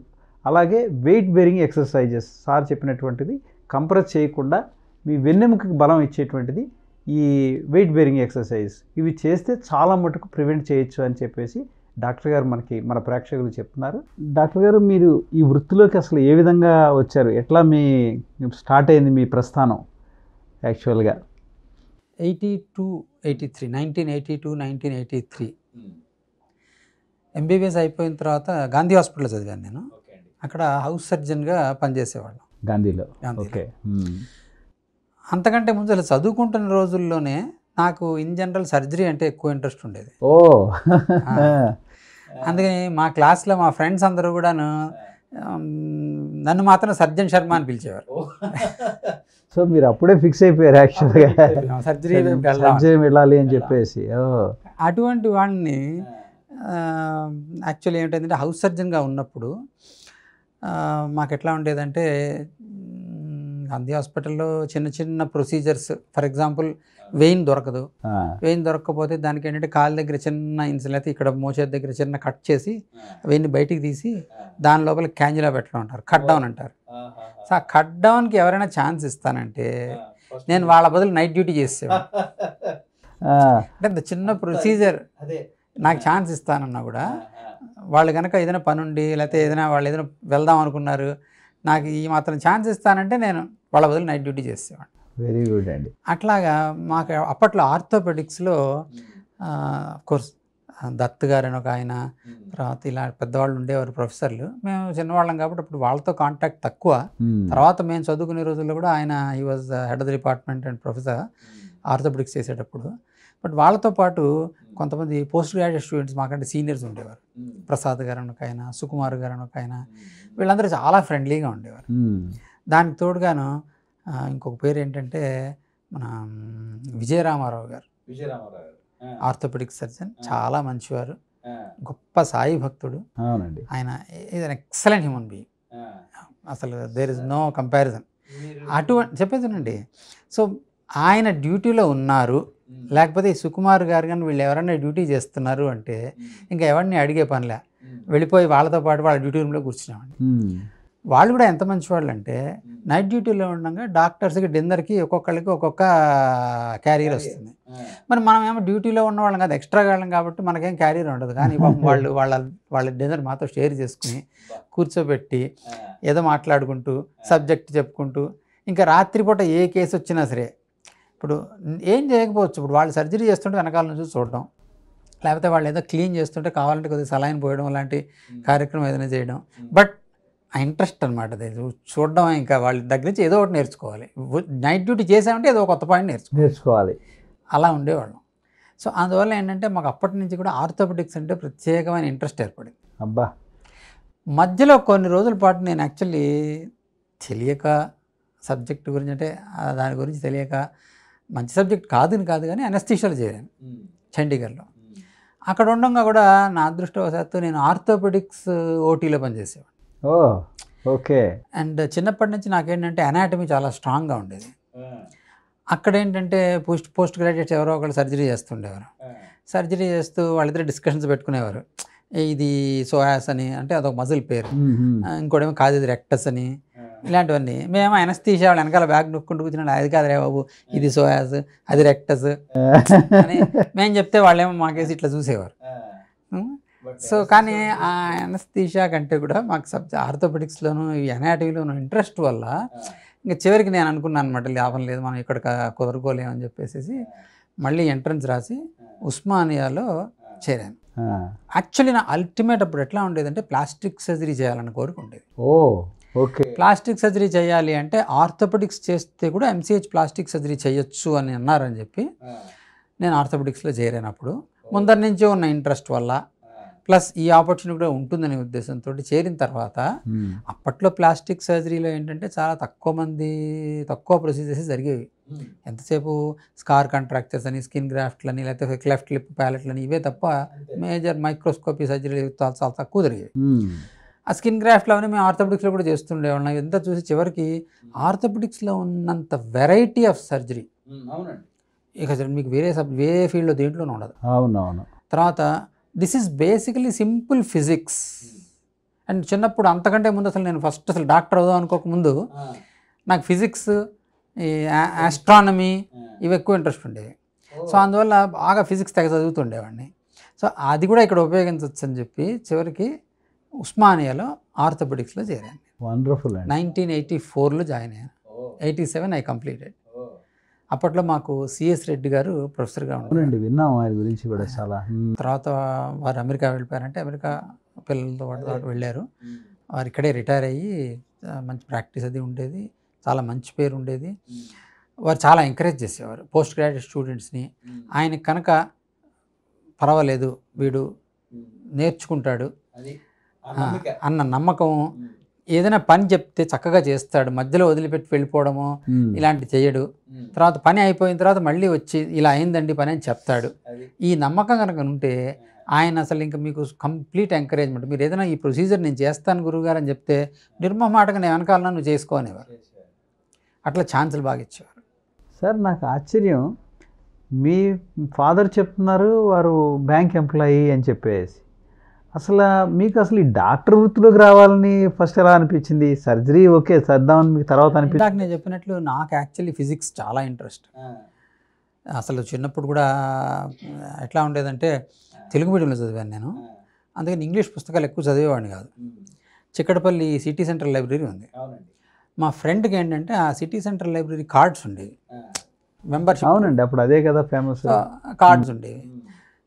అలాగే వెయిట్ బేరింగ్ ఎక్సర్సైజెస్ సార్ చెప్పినటువంటిది కంప్రెస్ చేయకుండా మీ వెన్నెముకి బలం ఇచ్చేటువంటిది ఈ వెయిట్ బేరింగ్ ఎక్సర్సైజ్ ఇవి చేస్తే చాలా మటుకు ప్రివెంట్ చేయొచ్చు అని చెప్పేసి డాక్టర్ గారు మనకి మన ప్రేక్షకులు చెప్తున్నారు డాక్టర్ గారు మీరు ఈ వృత్తిలోకి అసలు ఏ విధంగా వచ్చారు ఎట్లా మీ స్టార్ట్ అయింది మీ ప్రస్థానం యాక్చువల్గా eighty two eighty three nineteen eighty two nineteen eighty three MBBS hmm. అయిపోయిన తర్వాత గాంధీ హాస్పిటల్లో చదివాను నేను అక్కడ హౌస్ సర్జన్గా పనిచేసేవాళ్ళం గాంధీలో ఓకే అంతకంటే ముందు చదువుకుంటున్న రోజుల్లోనే నాకు ఇన్ జనరల్ సర్జరీ అంటే ఎక్కువ ఇంట్రెస్ట్ ఉండేది ఓ అందుకని మా క్లాస్లో మా ఫ్రెండ్స్ అందరూ కూడాను నన్ను మాత్రం సర్జన్ శర్మ అని పిలిచేవారు సో మీరు అప్పుడే ఫిక్స్ అయిపోయారు యాక్చువల్గా సర్జరీ సర్జరీ వెళ్ళాలి అని చెప్పేసి అటువంటి వాడిని యాక్చువల్లీ ఏంటంటే హౌస్ సర్జన్గా ఉన్నప్పుడు మాకు ఎట్లా ఉండేదంటే గాంధీ హాస్పిటల్లో చిన్న చిన్న ప్రొసీజర్స్ ఫర్ ఎగ్జాంపుల్ వెయిన్ దొరకదు వెయిన్ దొరకకపోతే దానికి ఏంటంటే కాలు దగ్గర చిన్న ఇన్సులిన్ అయితే ఇక్కడ మోచేతి దగ్గర చిన్న కట్ చేసి వెయిన్ బయటికి తీసి దాని లోపల క్యాంజిలా పెట్టడం అంటారు కట్ డౌన్ అంటారు సో ఆ కట్ డౌన్కి ఎవరైనా ఛాన్స్ ఇస్తానంటే నేను వాళ్ళ బదులు నైట్ డ్యూటీ చేసేవాడు అంటే చిన్న ప్రొసీజర్ నాకు ఛాన్స్ ఇస్తానన్నా కూడా వాళ్ళు కనుక ఏదైనా పని ఉండి లేకపోతే ఏదైనా వాళ్ళు ఏదైనా వెళ్దాం అనుకున్నారు నాకు ఈ మాత్రం ఛాన్స్ ఇస్తానంటే నేను వాళ్ళ బదులు నైట్ డ్యూటీ చేసేవాడిని వెరీ గుడ్ అండి అట్లాగా మాకు అప్పట్లో ఆర్థోపెటిక్స్లో కోర్స్ దత్ గారు అని ఒక ఆయన తర్వాత ఇలా పెద్దవాళ్ళు ఉండేవారు ప్రొఫెసర్లు మేము చిన్నవాళ్ళం కాబట్టి అప్పుడు వాళ్ళతో కాంటాక్ట్ తక్కువ తర్వాత మేము చదువుకునే రోజుల్లో కూడా ఆయన ఈ was head of the department and professor orthopaedics చేసేటప్పుడు బట్ వాళ్ళతో పాటు కొంతమంది పోస్ట్ గ్రాడ్యుయేట్ స్టూడెంట్స్ మాకంటే సీనియర్స్ ఉండేవారు ప్రసాద్ గారు సుకుమార్ గారు వీళ్ళందరూ చాలా ఫ్రెండ్లీగా ఉండేవారు దానికి తోడుగాను ఇంకొక పేరు ఏంటంటే మన విజయరామారావు గారు విజయరామారావు గారు ఆర్థోపెడిక్ సర్జన్ చాలా మంచివారు గొప్ప సాయి భక్తుడు అవునండి ఆయన is an excellent human being అసలు దేర్ ఇస్ నో కంపారిజన్ అటువంటి అండి సో ఆయన డ్యూటీలో ఉన్నారు లేకపోతే సుకుమార్ గారు కానీ వీళ్ళు ఎవరైనా డ్యూటీ చేస్తున్నారు అంటే ఇంకా ఎవరిని అడిగే పనిలే వెళ్ళిపోయి వాళ్ళతో పాటు వాళ్ళ డ్యూటీ రూమ్లో కూర్చున్నామండి వాళ్ళు కూడా ఎంత మంచి వాళ్ళు అంటే నైట్ డ్యూటీలో ఉండగా డాక్టర్స్కి డిన్నర్కి ఒక్కొక్కళ్ళకి ఒక్కొక్క క్యారియర్ వస్తుంది మరి మనం ఏమో డ్యూటీలో ఉన్న వాళ్ళం కాదు ఎక్స్ట్రా వాళ్ళం కాబట్టి మనకేం క్యారియర్ ఉండదు కానీ వాళ్ళు వాళ్ళ వాళ్ళ డిన్నర్ మాతో షేర్ చేసుకుని కూర్చోబెట్టి ఏదో మాట్లాడుకుంటూ సబ్జెక్ట్ చెప్పుకుంటూ ఇంకా రాత్రిపూట ఏ కేసు వచ్చినా సరే ఇప్పుడు ఏం చేయకపోవచ్చు ఇప్పుడు వాళ్ళు సర్జరీ చేస్తుంటే వెనకాల నుంచి చూడడం లేకపోతే వాళ్ళు ఏదో క్లీన్ చేస్తుంటే కావాలంటే కొద్దిగా సలైన్ పోయడం అలాంటి కార్యక్రమం ఏదైనా చేయడం బట్ ఆ ఇంట్రెస్ట్ అనమాట అది చూడడం ఇంకా వాళ్ళ దగ్గర నుంచి ఏదో ఒకటి నేర్చుకోవాలి నైట్ డ్యూటీ చేసామంటే ఏదో కొత్త పాయింట్ నేర్చుకో నేర్చుకోవాలి అలా ఉండేవాళ్ళం సో అందువల్ల ఏంటంటే మాకు అప్పటి నుంచి కూడా ఆర్థోపెటిక్స్ అంటే ప్రత్యేకమైన ఇంట్రెస్ట్ ఏర్పడింది అబ్బా మధ్యలో కొన్ని రోజుల పాటు నేను యాక్చువల్లీ తెలియక సబ్జెక్ట్ గురించి అంటే దాని గురించి తెలియక మంచి సబ్జెక్ట్ కాదుని కాదు కానీ అనస్థిషియాలో చేయలేను చండీగఢ్లో అక్కడ ఉండగా కూడా నా అదృష్టవశాత్తు నేను ఆర్థోపెడిక్స్ ఓటీలో పనిచేసేవాడు ఓ ఓకే అండ్ చిన్నప్పటి నుంచి నాకేంటంటే అనాటమీ చాలా స్ట్రాంగ్గా ఉండేది అక్కడ ఏంటంటే పోస్ట్ పోస్ట్ గ్రాడ్యుయేట్స్ ఎవరో ఒకళ్ళు సర్జరీ చేస్తుండేవారు సర్జరీ చేస్తూ వాళ్ళిద్దరు డిస్కషన్స్ పెట్టుకునేవారు ఇది సోయాస్ అని అంటే అదొక మజిల్ పేరు ఇంకోటేమో కాదు ఇది రెక్టస్ అని ఇలాంటివన్నీ మేము ఆయన తీసే వెనకాల బ్యాగ్ నొక్కుంటూ కూర్చున్నాడు అది కాదు రే బాబు ఇది సోయాస్ అది రెక్టస్ అని మేము చెప్తే వాళ్ళేమో మాకేసి ఇట్లా చూసేవారు సో కానీ ఆ ఎనస్థీషియా కంటే కూడా మాకు సబ్జెక్ట్ ఆర్థోపెటిక్స్లోను ఎనాటమీలోను ఇంట్రెస్ట్ వల్ల ఇంకా చివరికి నేను అనుకున్నాను అనమాట లాభం లేదు మనం ఇక్కడ కుదరుకోలేమని చెప్పేసి మళ్ళీ ఎంట్రన్స్ రాసి ఉస్మానియాలో చేరాను యాక్చువల్లీ నా అల్టిమేట్ అప్పుడు ఎట్లా ఉండేదంటే ప్లాస్టిక్ సర్జరీ చేయాలని కోరుకుండేది ఓ ఓకే ప్లాస్టిక్ సర్జరీ చేయాలి అంటే ఆర్థోపెడిక్స్ చేస్తే కూడా ఎంసీహెచ్ ప్లాస్టిక్ సర్జరీ చేయొచ్చు అని అన్నారని చెప్పి నేను ఆర్థోపెటిక్స్లో చేరినప్పుడు ముందరి నుంచే ఉన్న ఇంట్రెస్ట్ వల్ల ప్లస్ ఈ ఆపర్చునిటీ కూడా ఉంటుందనే ఉద్దేశంతో చేరిన తర్వాత అప్పట్లో ప్లాస్టిక్ సర్జరీలో ఏంటంటే చాలా తక్కువ మంది తక్కువ ప్రొసీజర్స్ జరిగేవి ఎంతసేపు స్కార్ కాంట్రాక్చర్స్ అని స్కిన్ అని లేకపోతే క్లెఫ్ట్ లిప్ అని ఇవే తప్ప మేజర్ మైక్రోస్కోపీ సర్జరీలు చాలా తక్కువ జరిగేవి ఆ స్కిన్ గ్రాఫ్ట్లోనే మేము ఆర్థోపెడిక్స్లో కూడా చేస్తుండేవాళ్ళం ఎంత చూసి చివరికి ఆర్థోపెడిక్స్లో ఉన్నంత వెరైటీ ఆఫ్ సర్జరీ అవునండి ఇక మీకు వేరే సబ్ వేరే ఫీల్డ్లో దేంట్లోనే ఉండదు అవునవును తర్వాత this is basically simple physics and చిన్నప్పుడు అంతకంటే ముందు అసలు నేను ఫస్ట్ అసలు డాక్టర్ అవుదాం అనుకోకముందు నాకు ఫిజిక్స్ ఈ ఆస్ట్రానమీ ఇవి ఎక్కువ ఇంట్రెస్ట్ ఉండేవి సో అందువల్ల బాగా ఫిజిక్స్ తెగ చదువుతుండేవాడిని సో అది కూడా ఇక్కడ ఉపయోగించవచ్చు అని చెప్పి చివరికి ఉస్మానియాలో ఆర్థోపెడిక్స్లో చేరాను వండర్ఫుల్ నైన్టీన్ ఎయిటీ ఫోర్లో జాయిన్ అయ్యాను ఎయిటీ సెవెన్ ఐ కంప్లీటెడ్ అప్పట్లో మాకు సిఎస్ రెడ్డి గారు ప్రొఫెసర్గా ఉన్నారు విన్నాం ఆయన గురించి కూడా చాలా తర్వాత వారు అమెరికా వెళ్ళిపోయారంటే అమెరికా పిల్లలతో పాటు వెళ్ళారు వారు ఇక్కడే రిటైర్ అయ్యి మంచి ప్రాక్టీస్ అది ఉండేది చాలా మంచి పేరు ఉండేది వారు చాలా ఎంకరేజ్ చేసేవారు పోస్ట్ గ్రాడ్యుయేట్ స్టూడెంట్స్ని ఆయన కనుక పర్వాలేదు వీడు నేర్చుకుంటాడు అన్న నమ్మకం ఏదైనా పని చెప్తే చక్కగా చేస్తాడు మధ్యలో వదిలిపెట్టి వెళ్ళిపోవడము ఇలాంటి చేయడు తర్వాత పని అయిపోయిన తర్వాత మళ్ళీ వచ్చి ఇలా అయిందండి పని అని చెప్తాడు ఈ నమ్మకం కనుక ఉంటే ఆయన అసలు ఇంకా మీకు కంప్లీట్ ఎంకరేజ్మెంట్ మీరు ఏదైనా ఈ ప్రొసీజర్ నేను చేస్తాను గురువుగారు అని చెప్తే నిర్మహమాటగా నేను వెనకాలన్నా నువ్వు చేసుకోనేవారు అట్లా ఛాన్సులు బాగా ఇచ్చేవారు సార్ నాకు ఆశ్చర్యం మీ ఫాదర్ చెప్తున్నారు వారు బ్యాంక్ ఎంప్లాయీ అని చెప్పేసి అసలు మీకు అసలు ఈ డాక్టర్ వృత్తిలోకి రావాలని ఫస్ట్ ఎలా అనిపించింది సర్జరీ ఓకే సర్దామని మీకు తర్వాత అనిపించింది నేను చెప్పినట్లు నాకు యాక్చువల్లీ ఫిజిక్స్ చాలా ఇంట్రెస్ట్ అసలు చిన్నప్పుడు కూడా ఎట్లా ఉండేదంటే తెలుగు మీడియంలో చదివాను నేను అందుకని ఇంగ్లీష్ పుస్తకాలు ఎక్కువ చదివేవాడిని కాదు చిక్కడపల్లి సిటీ సెంటర్ లైబ్రరీ ఉంది మా ఫ్రెండ్కి ఏంటంటే ఆ సిటీ సెంటర్ లైబ్రరీ కార్డ్స్ ఉండేవి మెంబర్షిప్ అవునండి అప్పుడు అదే కదా ఫేమస్ కార్డ్స్ ఉండేవి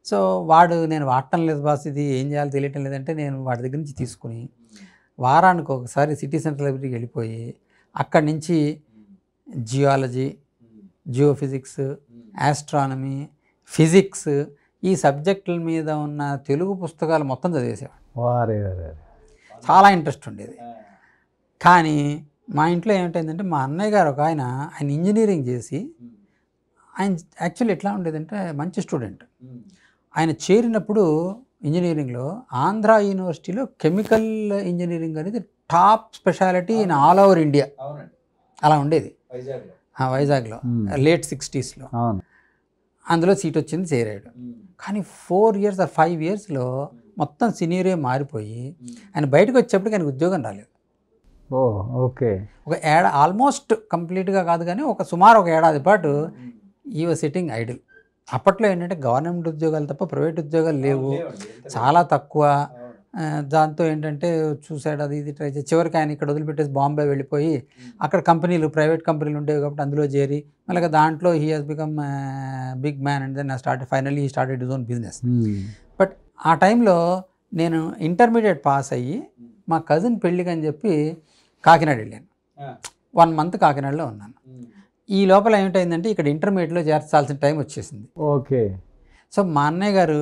సో వాడు నేను వాడటం లేదు బాస్ ఇది ఏం చేయాలో తెలియటం లేదంటే నేను వాడి దగ్గర నుంచి తీసుకుని వారానికి ఒకసారి సిటీ సెంటర్ లైబ్రరీకి వెళ్ళిపోయి అక్కడి నుంచి జియాలజీ జియోఫిజిక్స్ ఆస్ట్రానమీ ఫిజిక్స్ ఈ సబ్జెక్టుల మీద ఉన్న తెలుగు పుస్తకాలు మొత్తం చదివేసేవాడు చాలా ఇంట్రెస్ట్ ఉండేది కానీ మా ఇంట్లో ఏమిటైందంటే మా అన్నయ్య గారు ఒక ఆయన ఆయన ఇంజనీరింగ్ చేసి ఆయన యాక్చువల్లీ ఎట్లా ఉండేదంటే మంచి స్టూడెంట్ ఆయన చేరినప్పుడు ఇంజనీరింగ్లో ఆంధ్ర యూనివర్సిటీలో కెమికల్ ఇంజనీరింగ్ అనేది top speciality in all over India అలా ఉండేది వైజాగ్లో లేట్ సిక్స్టీస్లో అందులో సీట్ వచ్చింది చేరాడు కానీ ఫోర్ ఇయర్స్ ఆర్ ఫైవ్ ఇయర్స్లో మొత్తం సీనియరే మారిపోయి ఆయన బయటకు వచ్చేప్పటికి ఆయనకు ఉద్యోగం రాలేదు ఓ ఓకే ఒక ఏడా ఆల్మోస్ట్ కంప్లీట్గా కాదు కానీ ఒక సుమారు ఒక ఏడాది పాటు ఈ వాజ్ సిట్టింగ్ ఐడిల్ అప్పట్లో ఏంటంటే గవర్నమెంట్ ఉద్యోగాలు తప్ప ప్రైవేట్ ఉద్యోగాలు లేవు చాలా తక్కువ దాంతో ఏంటంటే చూశాడు అది ఇది ట్రై చేసి చివరికి ఆయన ఇక్కడ వదిలిపెట్టేసి బాంబే వెళ్ళిపోయి అక్కడ కంపెనీలు ప్రైవేట్ కంపెనీలు ఉండేవి కాబట్టి అందులో చేరి మళ్ళీ దాంట్లో he has become big man and then start finally he started his own business but ఆ టైంలో నేను ఇంటర్మీడియట్ పాస్ అయ్యి మా కజిన్ పెళ్ళికి అని చెప్పి కాకినాడ వెళ్ళాను వన్ మంత్ కాకినాడలో ఉన్నాను ఈ లోపల ఏమిటైందంటే ఇక్కడ ఇంటర్మీడియట్లో చేర్చాల్సిన టైం వచ్చేసింది ఓకే సో మా అన్నయ్య గారు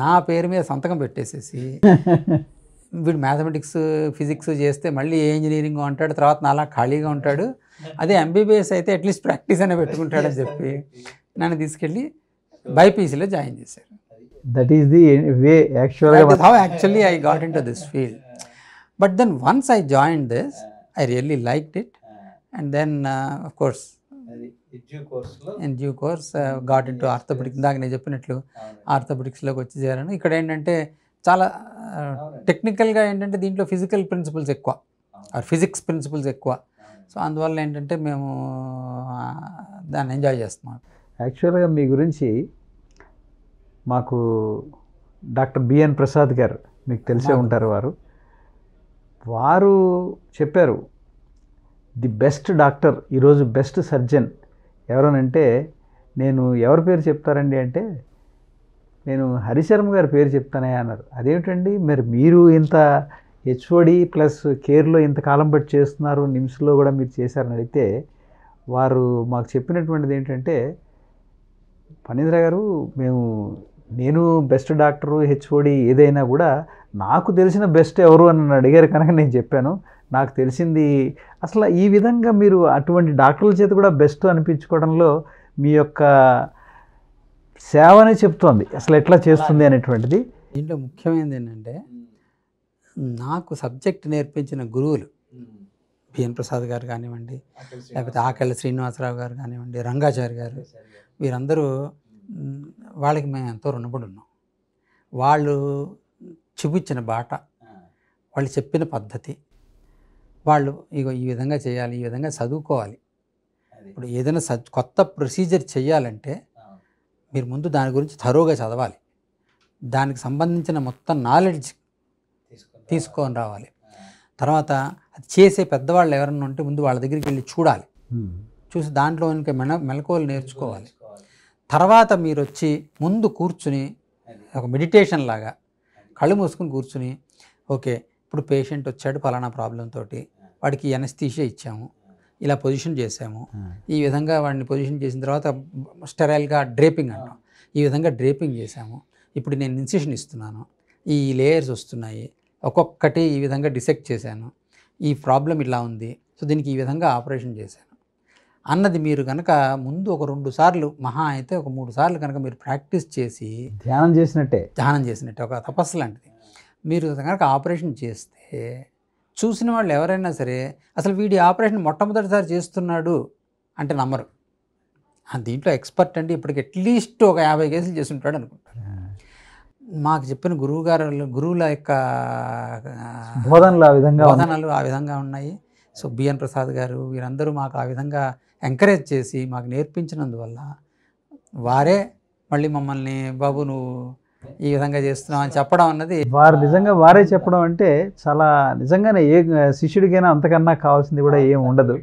నా పేరు మీద సంతకం పెట్టేసేసి వీడు మ్యాథమెటిక్స్ ఫిజిక్స్ చేస్తే మళ్ళీ ఏ ఇంజనీరింగ్ ఉంటాడు తర్వాత నాలా ఖాళీగా ఉంటాడు అదే ఎంబీబీఎస్ అయితే అట్లీస్ట్ ప్రాక్టీస్ అనే పెట్టుకుంటాడని చెప్పి నన్ను తీసుకెళ్ళి బైపీసీలో జాయిన్ చేశారు that is the way actual how actually I got into this field but then once I join this I really liked it and then of course in due course got into orthopaedics ఇందాక నేను చెప్పినట్లు ఆర్థోపెడిక్స్లోకి వచ్చి చేరాను ఇక్కడ ఏంటంటే చాలా టెక్నికల్గా uh, ఏంటంటే దీంట్లో ఫిజికల్ ప్రిన్సిపల్స్ ఎక్కువ ఆర్ ఫిజిక్స్ ప్రిన్సిపల్స్ ఎక్కువ సో అందువల్ల ఏంటంటే మేము uh, దాన్ని ఎంజాయ్ చేస్తున్నాం యాక్చువల్గా మీ గురించి మాకు డాక్టర్ బిఎన్ ప్రసాద్ గారు మీకు తెలిసే ఉంటారు వారు వారు చెప్పారు ది బెస్ట్ డాక్టర్ ఈరోజు బెస్ట్ సర్జన్ ఎవరనంటే నేను ఎవరి పేరు చెప్తారండి అంటే నేను హరిశర్మ గారి పేరు చెప్తానే అన్నారు అదేమిటండి మరి మీరు ఇంత హెచ్ఓడి ప్లస్ కేర్లో ఇంతకాలం బట్టి చేస్తున్నారు నిమ్స్లో కూడా మీరు చేశారని అడిగితే వారు మాకు చెప్పినటువంటిది ఏంటంటే పనీంద్ర గారు మేము నేను బెస్ట్ డాక్టరు హెచ్ఓడి ఏదైనా కూడా నాకు తెలిసిన బెస్ట్ ఎవరు అని అడిగారు కనుక నేను చెప్పాను నాకు తెలిసింది అసలు ఈ విధంగా మీరు అటువంటి డాక్టర్ల చేత కూడా బెస్ట్ అనిపించుకోవడంలో మీ యొక్క సేవనే చెప్తోంది అసలు ఎట్లా చేస్తుంది అనేటువంటిది దీంట్లో ముఖ్యమైనది ఏంటంటే నాకు సబ్జెక్ట్ నేర్పించిన గురువులు బిఎన్ ప్రసాద్ గారు కానివ్వండి లేకపోతే ఆకళ్ళ శ్రీనివాసరావు గారు కానివ్వండి రంగాచారి గారు వీరందరూ వాళ్ళకి మేము ఎంతో రుణపడి ఉన్నాం వాళ్ళు చూపించిన బాట వాళ్ళు చెప్పిన పద్ధతి వాళ్ళు ఇగో ఈ విధంగా చేయాలి ఈ విధంగా చదువుకోవాలి ఇప్పుడు ఏదైనా స కొత్త ప్రొసీజర్ చేయాలంటే మీరు ముందు దాని గురించి థరోగా చదవాలి దానికి సంబంధించిన మొత్తం నాలెడ్జ్ తీసుకొని రావాలి తర్వాత అది చేసే పెద్దవాళ్ళు ఎవరన్నా ఉంటే ముందు వాళ్ళ దగ్గరికి వెళ్ళి చూడాలి చూసి దాంట్లో ఇంకా మెన మెలకువలు నేర్చుకోవాలి తర్వాత మీరు వచ్చి ముందు కూర్చుని ఒక మెడిటేషన్ లాగా కళ్ళు మూసుకుని కూర్చుని ఓకే ఇప్పుడు పేషెంట్ వచ్చాడు ఫలానా ప్రాబ్లంతో తోటి వాడికి ఎనస్థీషియా ఇచ్చాము ఇలా పొజిషన్ చేసాము ఈ విధంగా వాడిని పొజిషన్ చేసిన తర్వాత స్టెరైల్గా డ్రేపింగ్ అంటాం ఈ విధంగా డ్రేపింగ్ చేశాము ఇప్పుడు నేను ఇన్సిషన్ ఇస్తున్నాను ఈ లేయర్స్ వస్తున్నాయి ఒక్కొక్కటి ఈ విధంగా డిసెక్ట్ చేశాను ఈ ప్రాబ్లం ఇలా ఉంది సో దీనికి ఈ విధంగా ఆపరేషన్ చేశాను అన్నది మీరు కనుక ముందు ఒక రెండు సార్లు మహా అయితే ఒక మూడు సార్లు కనుక మీరు ప్రాక్టీస్ చేసి ధ్యానం చేసినట్టే ధ్యానం చేసినట్టే ఒక తపస్సు లాంటిది మీరు కనుక ఆపరేషన్ చేస్తే చూసిన వాళ్ళు ఎవరైనా సరే అసలు వీడి ఆపరేషన్ మొట్టమొదటిసారి చేస్తున్నాడు అంటే నమ్మరు దీంట్లో ఎక్స్పర్ట్ అండి ఇప్పటికి అట్లీస్ట్ ఒక యాభై కేసులు చేసి ఉంటాడు అనుకుంటాను మాకు చెప్పిన గురువు గారు గురువుల యొక్క బోధనలు ఆ విధంగా బోధనలు ఆ విధంగా ఉన్నాయి సో బిఎన్ ప్రసాద్ గారు వీరందరూ మాకు ఆ విధంగా ఎంకరేజ్ చేసి మాకు నేర్పించినందువల్ల వారే మళ్ళీ మమ్మల్ని బాబు నువ్వు ఈ విధంగా చేస్తున్నాం అని చెప్పడం అన్నది వారు నిజంగా వారే చెప్పడం అంటే చాలా నిజంగానే ఏ శిష్యుడికైనా అంతకన్నా కావాల్సింది కూడా ఏం ఉండదు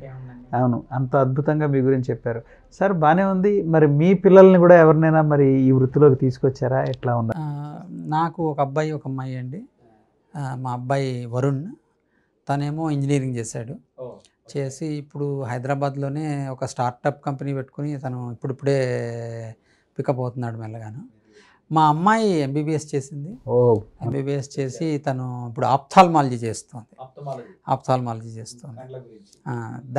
అవును అంత అద్భుతంగా మీ గురించి చెప్పారు సార్ బాగానే ఉంది మరి మీ పిల్లల్ని కూడా ఎవరినైనా మరి ఈ వృత్తిలోకి తీసుకొచ్చారా ఎట్లా ఉందా నాకు ఒక అబ్బాయి ఒక అమ్మాయి అండి మా అబ్బాయి వరుణ్ తనేమో ఇంజనీరింగ్ చేశాడు చేసి ఇప్పుడు హైదరాబాద్లోనే ఒక స్టార్టప్ కంపెనీ పెట్టుకుని తను ఇప్పుడిప్పుడే పికప్ అవుతున్నాడు మెల్లగాను మా అమ్మాయి ఎంబీబీఎస్ చేసింది ఎంబీబీఎస్ చేసి తను ఇప్పుడు ఆప్థాల్మాలజీ చేస్తుంది ఆప్థాల్మాలజీ చేస్తుంది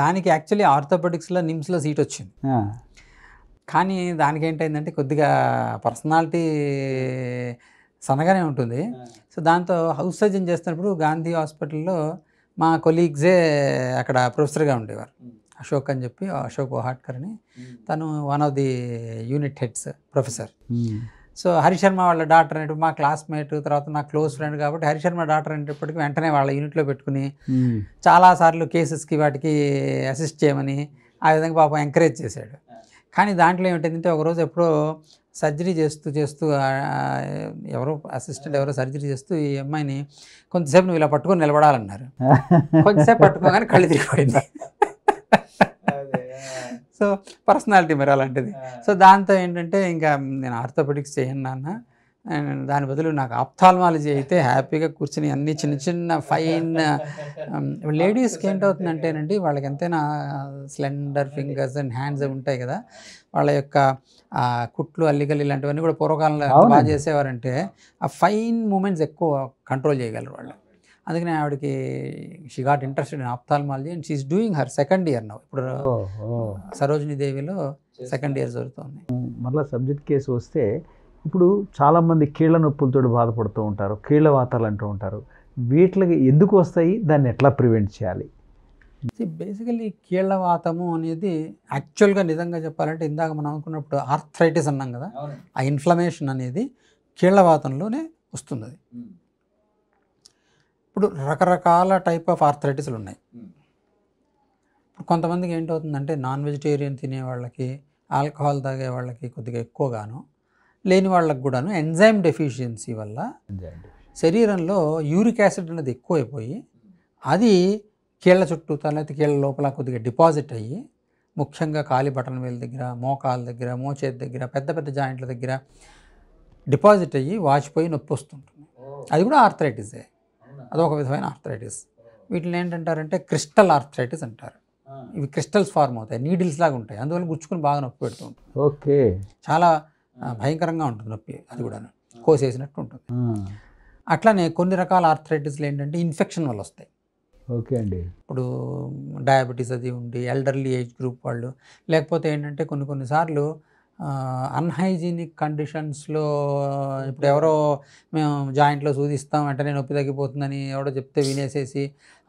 దానికి యాక్చువల్లీ ఆర్థోపెటిక్స్లో నిమ్స్లో సీట్ వచ్చింది కానీ దానికి ఏంటైందంటే కొద్దిగా పర్సనాలిటీ సన్నగానే ఉంటుంది సో దాంతో హౌస్ సర్జన్ చేస్తున్నప్పుడు గాంధీ హాస్పిటల్లో మా కొలీగ్సే అక్కడ ప్రొఫెసర్గా ఉండేవారు అశోక్ అని చెప్పి అశోక్ ఓహాట్కర్ అని తను one of the unit heads professor so Hari Sharma వాళ్ళ డాక్టర్ అనేటు మా క్లాస్మేట్ తర్వాత నా క్లోజ్ ఫ్రెండ్ కాబట్టి హరిశర్మ డాక్టర్ అనేటప్పటికి వెంటనే వాళ్ళ యూనిట్లో పెట్టుకుని చాలాసార్లు కేసెస్కి వాటికి అసిస్ట్ చేయమని ఆ విధంగా పాపం ఎంకరేజ్ చేశాడు కానీ దాంట్లో ఏమిటంటే ఒకరోజు ఎప్పుడో సర్జరీ చేస్తూ చేస్తూ ఎవరో అసిస్టెంట్ ఎవరో సర్జరీ చేస్తూ ఈ అమ్మాయిని కొంతసేపు నువ్వు ఇలా పట్టుకొని నిలబడాలన్నారు కొంతసేపు పట్టుకోగానే కళ్ళు తిరిగిపోయింది సో పర్సనాలిటీ మరి అలాంటిది సో దాంతో ఏంటంటే ఇంకా నేను ఆర్థోపెటిక్స్ చేయను నాన్న దాని బదులు నాకు ఆప్థాల్మాలజీ అయితే హ్యాపీగా కూర్చుని అన్ని చిన్న చిన్న ఫైన్ లేడీస్కి ఏంటవుతుందంటేనండి వాళ్ళకి ఎంతైనా స్లెండర్ ఫింగర్స్ అండ్ హ్యాండ్స్ అవి ఉంటాయి కదా వాళ్ళ యొక్క కుట్లు అల్లికలు ఇలాంటివన్నీ కూడా పూర్వకాలంలో బాగా చేసేవారంటే ఆ ఫైన్ మూమెంట్స్ ఎక్కువ కంట్రోల్ చేయగలరు వాళ్ళు అందుకని ఆవిడకి she got interested in ophthalmology and she is doing her second year now ఇప్పుడు సరోజిని దేవిలో సెకండ్ ఇయర్ జరుగుతుంది మళ్ళీ సబ్జెక్ట్ కేసు వస్తే ఇప్పుడు చాలామంది కీళ్ళ నొప్పులతో బాధపడుతూ ఉంటారు కీళ్ళ వాతాలు అంటూ ఉంటారు వీటికి ఎందుకు వస్తాయి దాన్ని ఎట్లా ప్రివెంట్ చేయాలి బేసికలీ కీళ్ళ వాతము అనేది యాక్చువల్గా నిజంగా చెప్పాలంటే ఇందాక మనం అనుకున్నప్పుడు ఆర్థరైటిస్ అన్నాం కదా ఆ ఇన్ఫ్లమేషన్ అనేది కీళ్ళవాతంలోనే వాతంలోనే వస్తుంది ఇప్పుడు రకరకాల టైప్ ఆఫ్ ఆర్థరైటిస్లు ఉన్నాయి hmm. ఇప్పుడు కొంతమందికి ఏంటవుతుందంటే నాన్ వెజిటేరియన్ తినే వాళ్ళకి ఆల్కహాల్ తాగే వాళ్ళకి కొద్దిగా ఎక్కువగాను లేని వాళ్ళకి కూడాను ఎంజైమ్ డెఫిషియన్సీ వల్ల శరీరంలో యూరిక్ యాసిడ్ అనేది ఎక్కువైపోయి అది కీళ్ళ చుట్టూ తర్వాత కీళ్ళ లోపల కొద్దిగా డిపాజిట్ అయ్యి ముఖ్యంగా కాలి బటన్ వేలు దగ్గర మోకాల దగ్గర మోచేతి దగ్గర పెద్ద పెద్ద జాయింట్ల దగ్గర డిపాజిట్ అయ్యి వాచిపోయి నొప్పి వస్తుంటుంది అది కూడా ఆర్థరైటిసే అదొక విధమైన ఆర్థరైటిస్ వీటిని ఏంటంటారంటే క్రిస్టల్ ఆర్థరైటిస్ అంటారు ఇవి క్రిస్టల్స్ ఫార్మ్ అవుతాయి నీడిల్స్ లాగా ఉంటాయి అందువల్ల గుచ్చుకుని బాగా నొప్పి పెడుతూ ఉంటుంది ఓకే చాలా భయంకరంగా ఉంటుంది నొప్పి అది కూడా కోసేసినట్టు ఉంటుంది అట్లానే కొన్ని రకాల ఆర్థరైటిస్లు ఏంటంటే ఇన్ఫెక్షన్ వల్ల వస్తాయి ఓకే అండి ఇప్పుడు డయాబెటీస్ అది ఉండి ఎల్డర్లీ ఏజ్ గ్రూప్ వాళ్ళు లేకపోతే ఏంటంటే కొన్ని కొన్నిసార్లు అన్హైజీనిక్ కండిషన్స్లో ఇప్పుడు ఎవరో మేము జాయింట్లో సూదిస్తాం వెంటనే నొప్పి తగ్గిపోతుందని ఎవడో చెప్తే వినేసేసి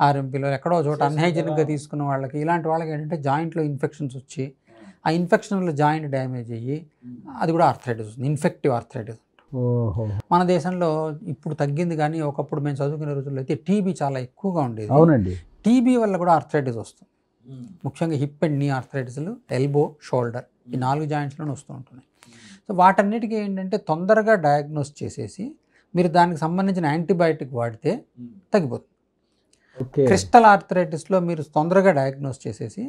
ఆర్ఎంపీలో ఎక్కడో చోట అన్హైజీనిక్గా తీసుకున్న వాళ్ళకి ఇలాంటి వాళ్ళకి ఏంటంటే జాయింట్లో ఇన్ఫెక్షన్స్ వచ్చి ఆ ఇన్ఫెక్షన్లో జాయింట్ డ్యామేజ్ అయ్యి hmm. అది కూడా ఆర్థరైటిస్ వస్తుంది ఇన్ఫెక్టివ్ ఆర్థరైటిస్ మన దేశంలో ఇప్పుడు తగ్గింది కానీ ఒకప్పుడు మేము చదువుకునే రోజుల్లో అయితే టీబీ చాలా ఎక్కువగా ఉండేది అవునండి టీబీ వల్ల కూడా ఆర్థరైటిస్ వస్తుంది hmm. ముఖ్యంగా హిప్ అండ్ నీ ఆర్థరైటిస్లు ఎల్బో షోల్డర్ ఈ నాలుగు జాయింట్స్లోనే వస్తూ ఉంటున్నాయి సో వాటన్నిటికీ ఏంటంటే తొందరగా డయాగ్నోస్ చేసేసి మీరు దానికి సంబంధించిన యాంటీబయాటిక్ వాడితే తగ్గిపోతుంది క్రిస్టల్ ఆర్థరైటిస్లో మీరు తొందరగా డయాగ్నోస్ చేసేసి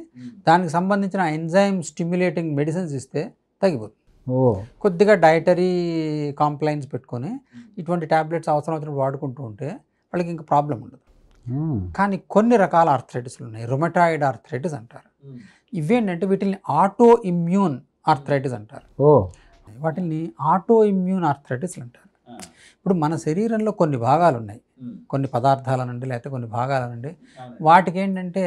దానికి సంబంధించిన ఎంజైమ్ స్టిమ్యులేటింగ్ మెడిసిన్స్ ఇస్తే తగ్గిపోతుంది కొద్దిగా డయటరీ కాంప్లైన్స్ పెట్టుకొని ఇటువంటి ట్యాబ్లెట్స్ అవసరం వచ్చినప్పుడు వాడుకుంటూ ఉంటే వాళ్ళకి ఇంకా ప్రాబ్లం ఉండదు కానీ కొన్ని రకాల ఆర్థరైటిస్లు ఉన్నాయి రొమటాయిడ్ ఆర్థరైటిస్ అంటారు ఇవేంటంటే వీటిని ఆటో ఇమ్యూన్ ఆర్థరైటిస్ అంటారు వాటిని ఆటో ఇమ్యూన్ ఆర్థరైటిస్ అంటారు ఇప్పుడు మన శరీరంలో కొన్ని భాగాలు ఉన్నాయి కొన్ని పదార్థాలనండి లేకపోతే కొన్ని నుండి వాటికి ఏంటంటే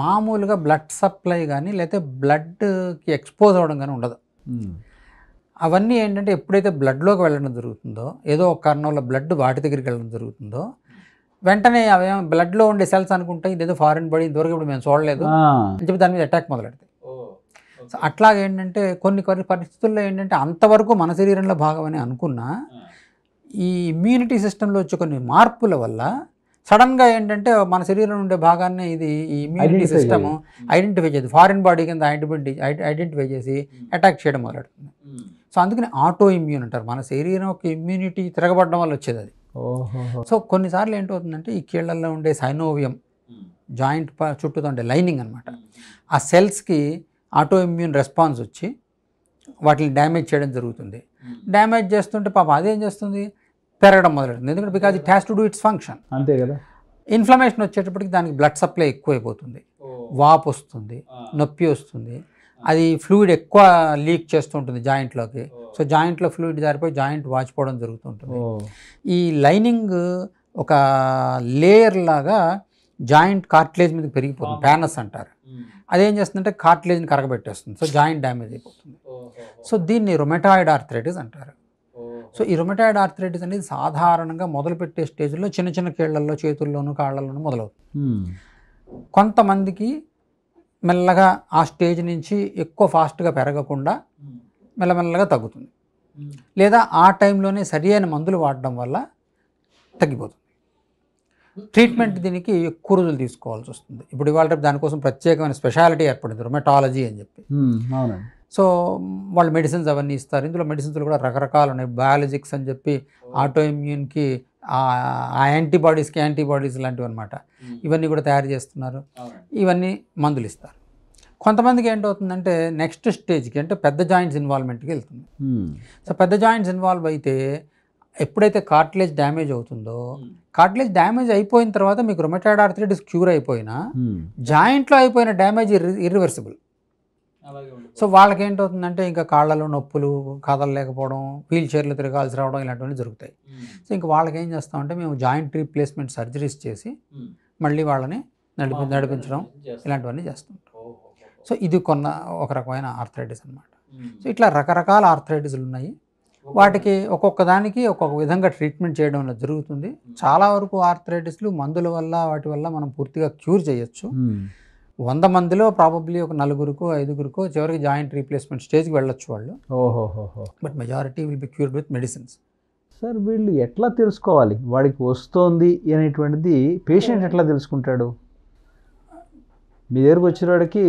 మామూలుగా బ్లడ్ సప్లై కానీ లేకపోతే బ్లడ్కి ఎక్స్పోజ్ అవ్వడం కానీ ఉండదు అవన్నీ ఏంటంటే ఎప్పుడైతే బ్లడ్లోకి వెళ్ళడం జరుగుతుందో ఏదో ఒక వల్ల బ్లడ్ వాటి దగ్గరికి వెళ్ళడం జరుగుతుందో వెంటనే అవేం బ్లడ్లో ఉండే సెల్స్ అనుకుంటే ఇదేదో ఫారిన్ బాడీ ఇంతవరకు ఇప్పుడు మేము చూడలేదు అని చెప్పి దాని మీద అటాక్ మొదలెడతాయి సో అట్లాగే ఏంటంటే కొన్ని కొన్ని పరిస్థితుల్లో ఏంటంటే అంతవరకు మన శరీరంలో భాగమని అనుకున్నా ఈ ఇమ్యూనిటీ సిస్టంలో వచ్చే కొన్ని మార్పుల వల్ల సడన్గా ఏంటంటే మన శరీరంలో ఉండే భాగాన్ని ఇది ఈ ఇమ్యూనిటీ సిస్టమ్ ఐడెంటిఫై చేసి ఫారిన్ బాడీ కింద ఐడెంటిఫై ఐడెంటిఫై చేసి అటాక్ hmm. చేయడం మొదలెడుతుంది సో hmm. అందుకని ఆటో ఇమ్యూన్ అంటారు మన శరీరం ఒక ఇమ్యూనిటీ తిరగబడడం వల్ల వచ్చేది అది సో కొన్నిసార్లు ఏంటవుతుందంటే ఈ కీళ్ళల్లో ఉండే సైనోవియం జాయింట్ చుట్టూతో ఉండే లైనింగ్ అనమాట ఆ సెల్స్కి ఆటో ఇమ్యూన్ రెస్పాన్స్ వచ్చి వాటిని డ్యామేజ్ చేయడం జరుగుతుంది డ్యామేజ్ చేస్తుంటే పాప అదేం చేస్తుంది పెరగడం మొదలెడుతుంది ఎందుకంటే because it has to do its function అంతే కదా ఇన్ఫ్లమేషన్ వచ్చేటప్పటికి దానికి బ్లడ్ సప్లై ఎక్కువైపోతుంది వాపు వస్తుంది నొప్పి వస్తుంది అది ఫ్లూయిడ్ ఎక్కువ లీక్ చేస్తుంటుంది జాయింట్లోకి సో జాయింట్లో ఫ్లూయిడ్ జారిపోయి జాయింట్ వాచిపోవడం జరుగుతుంటుంది ఈ లైనింగ్ ఒక లేయర్ లాగా జాయింట్ కార్టిలేజ్ మీద పెరిగిపోతుంది ప్యానస్ అంటారు అదేం చేస్తుందంటే కార్టిలేజ్ని కరగబెట్టేస్తుంది సో జాయింట్ డ్యామేజ్ అయిపోతుంది సో దీన్ని రొమెటాయిడ్ ఆర్థరైటిస్ అంటారు సో ఈ రొమెటాయిడ్ ఆర్థరైటిస్ అనేది సాధారణంగా మొదలుపెట్టే స్టేజ్లో చిన్న చిన్న కీళ్ళల్లో చేతుల్లోనూ కాళ్ళలోనూ మొదలవుతుంది కొంతమందికి మెల్లగా ఆ స్టేజ్ నుంచి ఎక్కువ ఫాస్ట్గా పెరగకుండా మెల్లమెల్లగా తగ్గుతుంది లేదా ఆ టైంలోనే సరి అయిన మందులు వాడడం వల్ల తగ్గిపోతుంది ట్రీట్మెంట్ దీనికి ఎక్కువ రోజులు తీసుకోవాల్సి వస్తుంది ఇప్పుడు ఇవాళ రేపు దానికోసం ప్రత్యేకమైన స్పెషాలిటీ ఏర్పడింది రొమెటాలజీ అని చెప్పి సో వాళ్ళు మెడిసిన్స్ అవన్నీ ఇస్తారు ఇందులో మెడిసిన్స్లు కూడా రకరకాలు ఉన్నాయి బయాలజిక్స్ అని చెప్పి ఆటోఇమ్యూన్కి ఆ యాంటీబాడీస్కి యాంటీబాడీస్ లాంటివి అనమాట ఇవన్నీ కూడా తయారు చేస్తున్నారు ఇవన్నీ మందులు ఇస్తారు కొంతమందికి ఏంటవుతుందంటే నెక్స్ట్ స్టేజ్కి అంటే పెద్ద జాయింట్స్ ఇన్వాల్వ్మెంట్కి వెళ్తుంది సో hmm. పెద్ద జాయింట్స్ ఇన్వాల్వ్ అయితే ఎప్పుడైతే కార్టిలేజ్ డ్యామేజ్ అవుతుందో కార్టిలేజ్ డ్యామేజ్ అయిపోయిన తర్వాత మీకు రొమెటాయిడ్ ఆర్థరైటిస్ క్యూర్ అయిపోయినా జాయింట్లో hmm. అయిపోయిన డ్యామేజ్ ఇర్రివర్సిబుల్ సో వాళ్ళకి ఏంటవుతుందంటే ఇంకా కాళ్ళలో నొప్పులు లేకపోవడం వీల్ చైర్లు తిరగాల్సి రావడం ఇలాంటివన్నీ జరుగుతాయి సో hmm. ఇంకా వాళ్ళకి ఏం చేస్తామంటే మేము జాయింట్ రీప్లేస్మెంట్ సర్జరీస్ చేసి మళ్ళీ వాళ్ళని నడిపి నడిపించడం ఇలాంటివన్నీ చేస్తాం సో ఇది కొన్న ఒక రకమైన ఆర్థరైటిస్ అనమాట hmm. సో ఇట్లా రకరకాల ఆర్థరైటిస్లు ఉన్నాయి వాటికి ఒక్కొక్క దానికి ఒక్కొక్క విధంగా ట్రీట్మెంట్ చేయడం జరుగుతుంది hmm. చాలా వరకు ఆర్థరైటిస్లు మందుల వల్ల వాటి వల్ల మనం పూర్తిగా క్యూర్ చేయొచ్చు hmm. వంద మందిలో ప్రాబబ్లీ ఒక నలుగురుకు ఐదుగురుకు చివరికి జాయింట్ రీప్లేస్మెంట్ స్టేజ్కి వెళ్ళొచ్చు వాళ్ళు but majority will be cured with medicines sir వీళ్ళు ఎట్లా తెలుసుకోవాలి వాడికి వస్తోంది అనేటువంటిది పేషెంట్ ఎట్లా తెలుసుకుంటాడు మీ దగ్గరకు వచ్చేవాడికి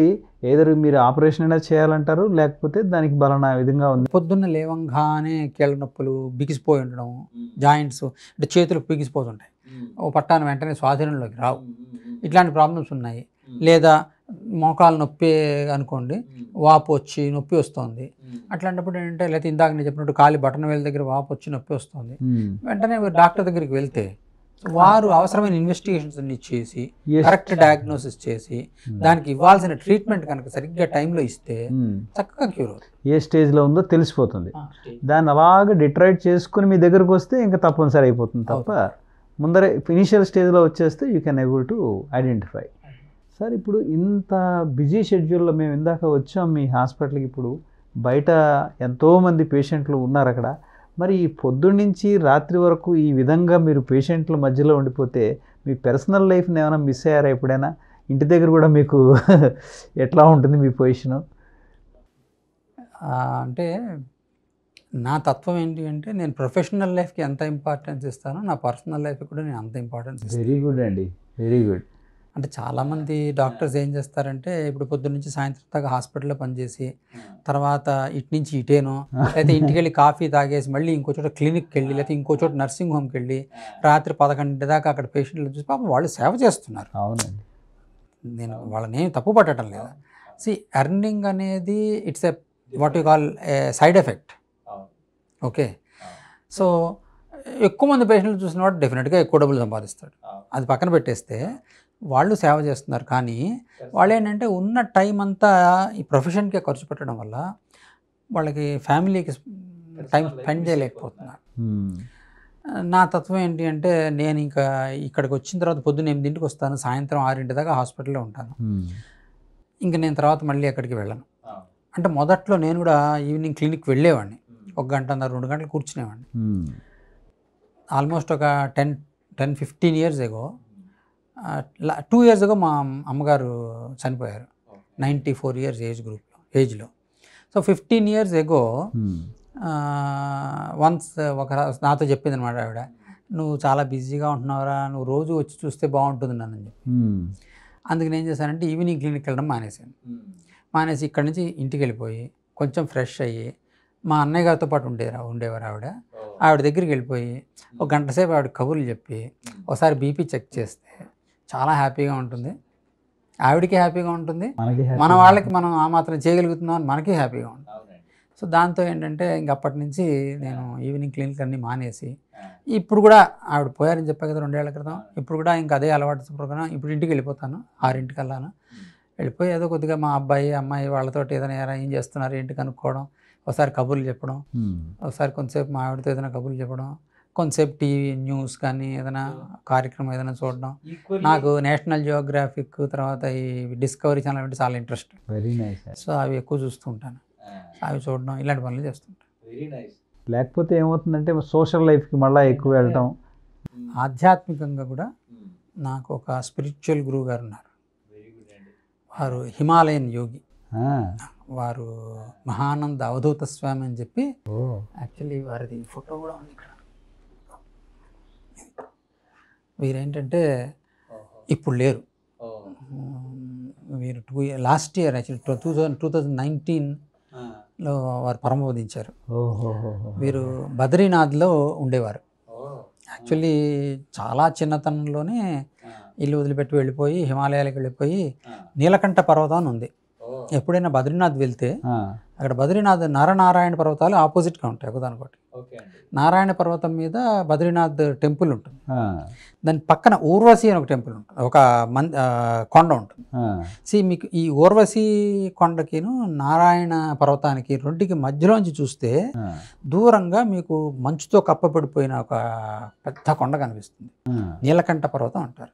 ఏదో మీరు ఆపరేషన్ అయినా చేయాలంటారు లేకపోతే దానికి బలనా విధంగా ఉంది పొద్దున్న లేవంగానే కీళ్ళ నొప్పులు బిగిసిపోయి ఉండడం జాయింట్స్ అంటే చేతులు బిగిసిపోతుంటాయి ఓ పట్టాన్ని వెంటనే స్వాధీనంలోకి రావు ఇట్లాంటి ప్రాబ్లమ్స్ ఉన్నాయి లేదా మోకాలు నొప్పి అనుకోండి వాపు వచ్చి నొప్పి వస్తుంది అట్లాంటప్పుడు ఏంటంటే లేకపోతే ఇందాక నేను చెప్పినట్టు కాలి బటన్ వేల దగ్గర వాపు వచ్చి నొప్పి వస్తుంది వెంటనే డాక్టర్ దగ్గరికి వెళ్తే వారు అవసరమైన ఇన్వెస్టిగేషన్స్ అన్ని చేసి కరెక్ట్ డయాగ్నోసిస్ చేసి hmm. దానికి ఇవ్వాల్సిన ట్రీట్మెంట్ కనుక సరిగ్గా టైంలో ఇస్తే hmm. చక్కగా క్యూర్ అవుతుంది ఏ స్టేజ్లో ఉందో తెలిసిపోతుంది దాన్ని అలాగ డిట్రైట్ చేసుకుని మీ దగ్గరకు వస్తే ఇంకా తప్పనిసరి అయిపోతుంది తప్ప ముందరే ఇనిషియల్ స్టేజ్లో వచ్చేస్తే you can able to identify sir ఇప్పుడు ఇంత బిజీ షెడ్యూల్లో మేము ఇందాక వచ్చాం మీ హాస్పిటల్కి ఇప్పుడు బయట ఎంతోమంది పేషెంట్లు ఉన్నారు అక్కడ మరి ఈ పొద్దున్నుంచి రాత్రి వరకు ఈ విధంగా మీరు పేషెంట్ల మధ్యలో ఉండిపోతే మీ పర్సనల్ లైఫ్ని ఏమైనా మిస్ అయ్యారా ఎప్పుడైనా ఇంటి దగ్గర కూడా మీకు ఎట్లా ఉంటుంది మీ పొజిషను అంటే నా తత్వం ఏంటి అంటే నేను ప్రొఫెషనల్ లైఫ్కి ఎంత ఇంపార్టెన్స్ ఇస్తానో నా పర్సనల్ లైఫ్కి కూడా నేను అంత ఇంపార్టెన్స్ వెరీ గుడ్ అండి వెరీ గుడ్ అంటే చాలామంది డాక్టర్స్ ఏం చేస్తారంటే ఇప్పుడు పొద్దున్న నుంచి సాయంత్రం దాకా హాస్పిటల్లో పనిచేసి తర్వాత ఇటు నుంచి ఇటేను లేకపోతే ఇంటికి వెళ్ళి కాఫీ తాగేసి మళ్ళీ ఇంకో చోట క్లినిక్కి వెళ్ళి లేకపోతే ఇంకో చోట నర్సింగ్ హోమ్కి వెళ్ళి రాత్రి పదకొండు దాకా అక్కడ పేషెంట్లు చూసి పాపం వాళ్ళు సేవ చేస్తున్నారు అవునండి నేను వాళ్ళని తప్పు పట్టడం లేదా సి ఎర్నింగ్ అనేది it's a what you call a side effect okay so ఎక్కువ మంది పేషెంట్లు చూసిన వాడు డెఫినెట్గా ఎక్కువ డబ్బులు సంపాదిస్తాడు అది పక్కన పెట్టేస్తే వాళ్ళు సేవ చేస్తున్నారు కానీ వాళ్ళు ఏంటంటే ఉన్న టైం అంతా ఈ ప్రొఫెషన్కే ఖర్చు పెట్టడం వల్ల వాళ్ళకి ఫ్యామిలీకి టైం స్పెండ్ చేయలేకపోతున్నారు నా తత్వం ఏంటి అంటే నేను ఇంకా ఇక్కడికి వచ్చిన తర్వాత పొద్దున్న ఎనిమిదింటికి వస్తాను సాయంత్రం ఆరింటి దాకా హాస్పిటల్లో ఉంటాను ఇంకా నేను తర్వాత మళ్ళీ ఎక్కడికి వెళ్ళను అంటే మొదట్లో నేను కూడా ఈవినింగ్ క్లినిక్ వెళ్ళేవాడిని ఒక గంటన్నర రెండు గంటలు కూర్చునేవాడిని ఆల్మోస్ట్ ఒక ten ten fifteen years ago two ఇయర్స్గా మా అమ్మగారు చనిపోయారు నైంటీ ఫోర్ ఇయర్స్ ఏజ్ గ్రూప్లో ఏజ్లో so fifteen years ago once ఒక నాతో చెప్పింది అనమాట ఆవిడ నువ్వు చాలా బిజీగా ఉంటున్నావురా నువ్వు రోజు వచ్చి చూస్తే బాగుంటుంది నన్ను చెప్పి hmm. అందుకని ఏం చేశానంటే ఈవినింగ్ క్లినిక్ వెళ్ళడం మానేశాను hmm. మానేసి ఇక్కడి నుంచి ఇంటికి వెళ్ళిపోయి కొంచెం ఫ్రెష్ అయ్యి మా అన్నయ్య గారితో పాటు ఉండేది ఉండేవారు ఆవిడ ఆవిడ దగ్గరికి వెళ్ళిపోయి ఒక గంట సేపు ఆవిడ కబుర్లు చెప్పి hmm. ఒకసారి బీపీ చెక్ చేస్తే చాలా హ్యాపీగా ఉంటుంది ఆవిడకి హ్యాపీగా ఉంటుంది మన వాళ్ళకి మనం ఆ మాత్రం చేయగలుగుతున్నాం అని మనకి హ్యాపీగా ఉంటుంది సో దాంతో ఏంటంటే ఇంక నుంచి నేను ఈవినింగ్ క్లినిక్ అన్నీ మానేసి ఇప్పుడు కూడా ఆవిడ పోయారని చెప్పా కదా రెండేళ్ల క్రితం ఇప్పుడు కూడా ఇంకా అదే అలవాటు ప్రకారం ఇప్పుడు ఇంటికి వెళ్ళిపోతాను వెళ్ళాను వెళ్ళిపోయి ఏదో కొద్దిగా మా అబ్బాయి అమ్మాయి వాళ్ళతో ఏదైనా ఏరా ఏం చేస్తున్నారు ఏంటి కనుక్కోవడం ఒకసారి కబుర్లు చెప్పడం ఒకసారి కొంతసేపు మా ఆవిడతో ఏదైనా కబుర్లు చెప్పడం కొంతసేపు టీవీ న్యూస్ కానీ ఏదైనా కార్యక్రమం ఏదైనా చూడడం నాకు నేషనల్ జియోగ్రాఫిక్ తర్వాత ఈ డిస్కవరీ ఛానల్ అంటే చాలా ఇంట్రెస్ట్ వెరీ నైస్ సో అవి ఎక్కువ చూస్తుంటాను అవి చూడడం ఇలాంటి పనులు చేస్తుంటాను వెరీ నైస్ లేకపోతే ఏమవుతుందంటే సోషల్ లైఫ్కి మళ్ళీ ఎక్కువ వెళ్ళటం hmm. ఆధ్యాత్మికంగా కూడా hmm. నాకు ఒక స్పిరిచువల్ గురువు గారు ఉన్నారు వారు హిమాలయన్ యోగి వారు మహానంద అవధూత స్వామి అని చెప్పి యాక్చువల్లీ వారిది ఫోటో కూడా ఉంది ఇక్కడ వీరేంటంటే ఇప్పుడు లేరు వీరు two last year actually two thousand two thousand నైన్టీన్లో వారు పరమోదించారు వీరు బద్రీనాథ్లో ఉండేవారు యాక్చువల్లీ చాలా చిన్నతనంలోనే ఇల్లు వదిలిపెట్టి వెళ్ళిపోయి హిమాలయాలకు వెళ్ళిపోయి నీలకంఠ పర్వతం ఉంది ఎప్పుడైనా బద్రీనాథ్ వెళ్తే అక్కడ బద్రీనాథ్ నరనారాయణ పర్వతాలు ఆపోజిట్గా ఉంటాయి ఒకదానికోటి నారాయణ పర్వతం మీద బద్రీనాథ్ టెంపుల్ ఉంటుంది దాని పక్కన ఊర్వశి అని ఒక టెంపుల్ ఉంటుంది ఒక మంది కొండ ఉంటుంది సి మీకు ఈ ఊర్వశి కొండకిను నారాయణ పర్వతానికి రెండుకి మధ్యలోంచి చూస్తే దూరంగా మీకు మంచుతో కప్పబడిపోయిన ఒక పెద్ద కొండ కనిపిస్తుంది నీలకంఠ పర్వతం అంటారు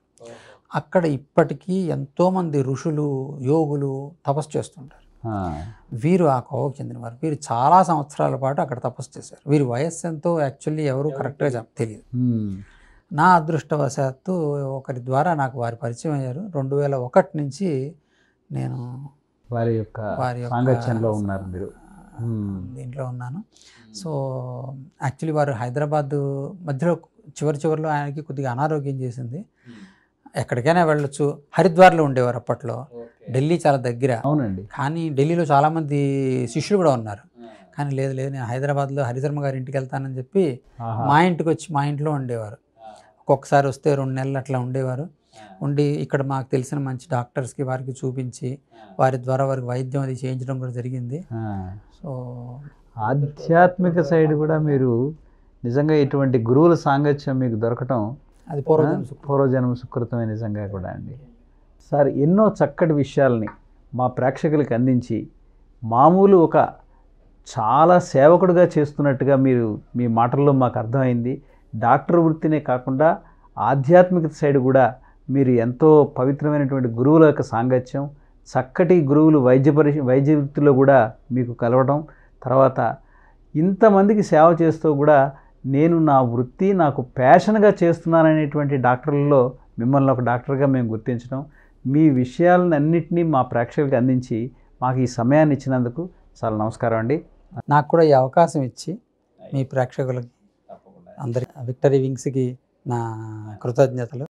అక్కడ ఇప్పటికీ ఎంతోమంది ఋషులు యోగులు తపస్సు చేస్తుంటారు వీరు ఆ కోవకు చెందినవారు వీరు చాలా సంవత్సరాల పాటు అక్కడ తపస్సు చేశారు వీరి వయస్సు ఎంతో యాక్చువల్లీ ఎవరు కరెక్ట్గా చెప్ప తెలియదు నా అదృష్టవశాత్తు ఒకరి ద్వారా నాకు వారి పరిచయం అయ్యారు రెండు వేల ఒకటి నుంచి నేను వారి యొక్క వారి యొక్క ఉన్నారు మీరు దీంట్లో ఉన్నాను సో యాక్చువల్లీ వారు హైదరాబాద్ మధ్యలో చివరి చివరిలో ఆయనకి కొద్దిగా అనారోగ్యం చేసింది ఎక్కడికైనా వెళ్ళొచ్చు హరిద్వార్లో ఉండేవారు అప్పట్లో ఢిల్లీ చాలా దగ్గర అవునండి కానీ ఢిల్లీలో చాలామంది శిష్యులు కూడా ఉన్నారు కానీ లేదు లేదు నేను హైదరాబాద్లో హరిధర్మ గారి ఇంటికి వెళ్తానని చెప్పి మా ఇంటికి వచ్చి మా ఇంట్లో ఉండేవారు ఒక్కొక్కసారి వస్తే రెండు నెలలు అట్లా ఉండేవారు ఉండి ఇక్కడ మాకు తెలిసిన మంచి డాక్టర్స్కి వారికి చూపించి వారి ద్వారా వారికి వైద్యం అది చేయించడం కూడా జరిగింది సో ఆధ్యాత్మిక సైడ్ కూడా మీరు నిజంగా ఇటువంటి గురువుల సాంగత్యం మీకు దొరకటం అది పూర్వజన్మ పూర్వజన్మ సుకృతమే నిజంగా కూడా అండి సార్ ఎన్నో చక్కటి విషయాల్ని మా ప్రేక్షకులకు అందించి మామూలు ఒక చాలా సేవకుడుగా చేస్తున్నట్టుగా మీరు మీ మాటల్లో మాకు అర్థమైంది డాక్టర్ వృత్తినే కాకుండా ఆధ్యాత్మిక సైడ్ కూడా మీరు ఎంతో పవిత్రమైనటువంటి గురువుల యొక్క సాంగత్యం చక్కటి గురువులు వైద్య పరి వైద్య వృత్తిలో కూడా మీకు కలవడం తర్వాత ఇంతమందికి సేవ చేస్తూ కూడా నేను నా వృత్తి నాకు ప్యాషన్గా చేస్తున్నాననేటువంటి డాక్టర్లలో మిమ్మల్ని ఒక డాక్టర్గా మేము గుర్తించడం మీ విషయాలన్నింటినీ మా ప్రేక్షకులకు అందించి మాకు ఈ సమయాన్ని ఇచ్చినందుకు చాలా నమస్కారం అండి నాకు కూడా ఈ అవకాశం ఇచ్చి మీ ప్రేక్షకులకి అందరి విక్టరీ వింగ్స్కి నా కృతజ్ఞతలు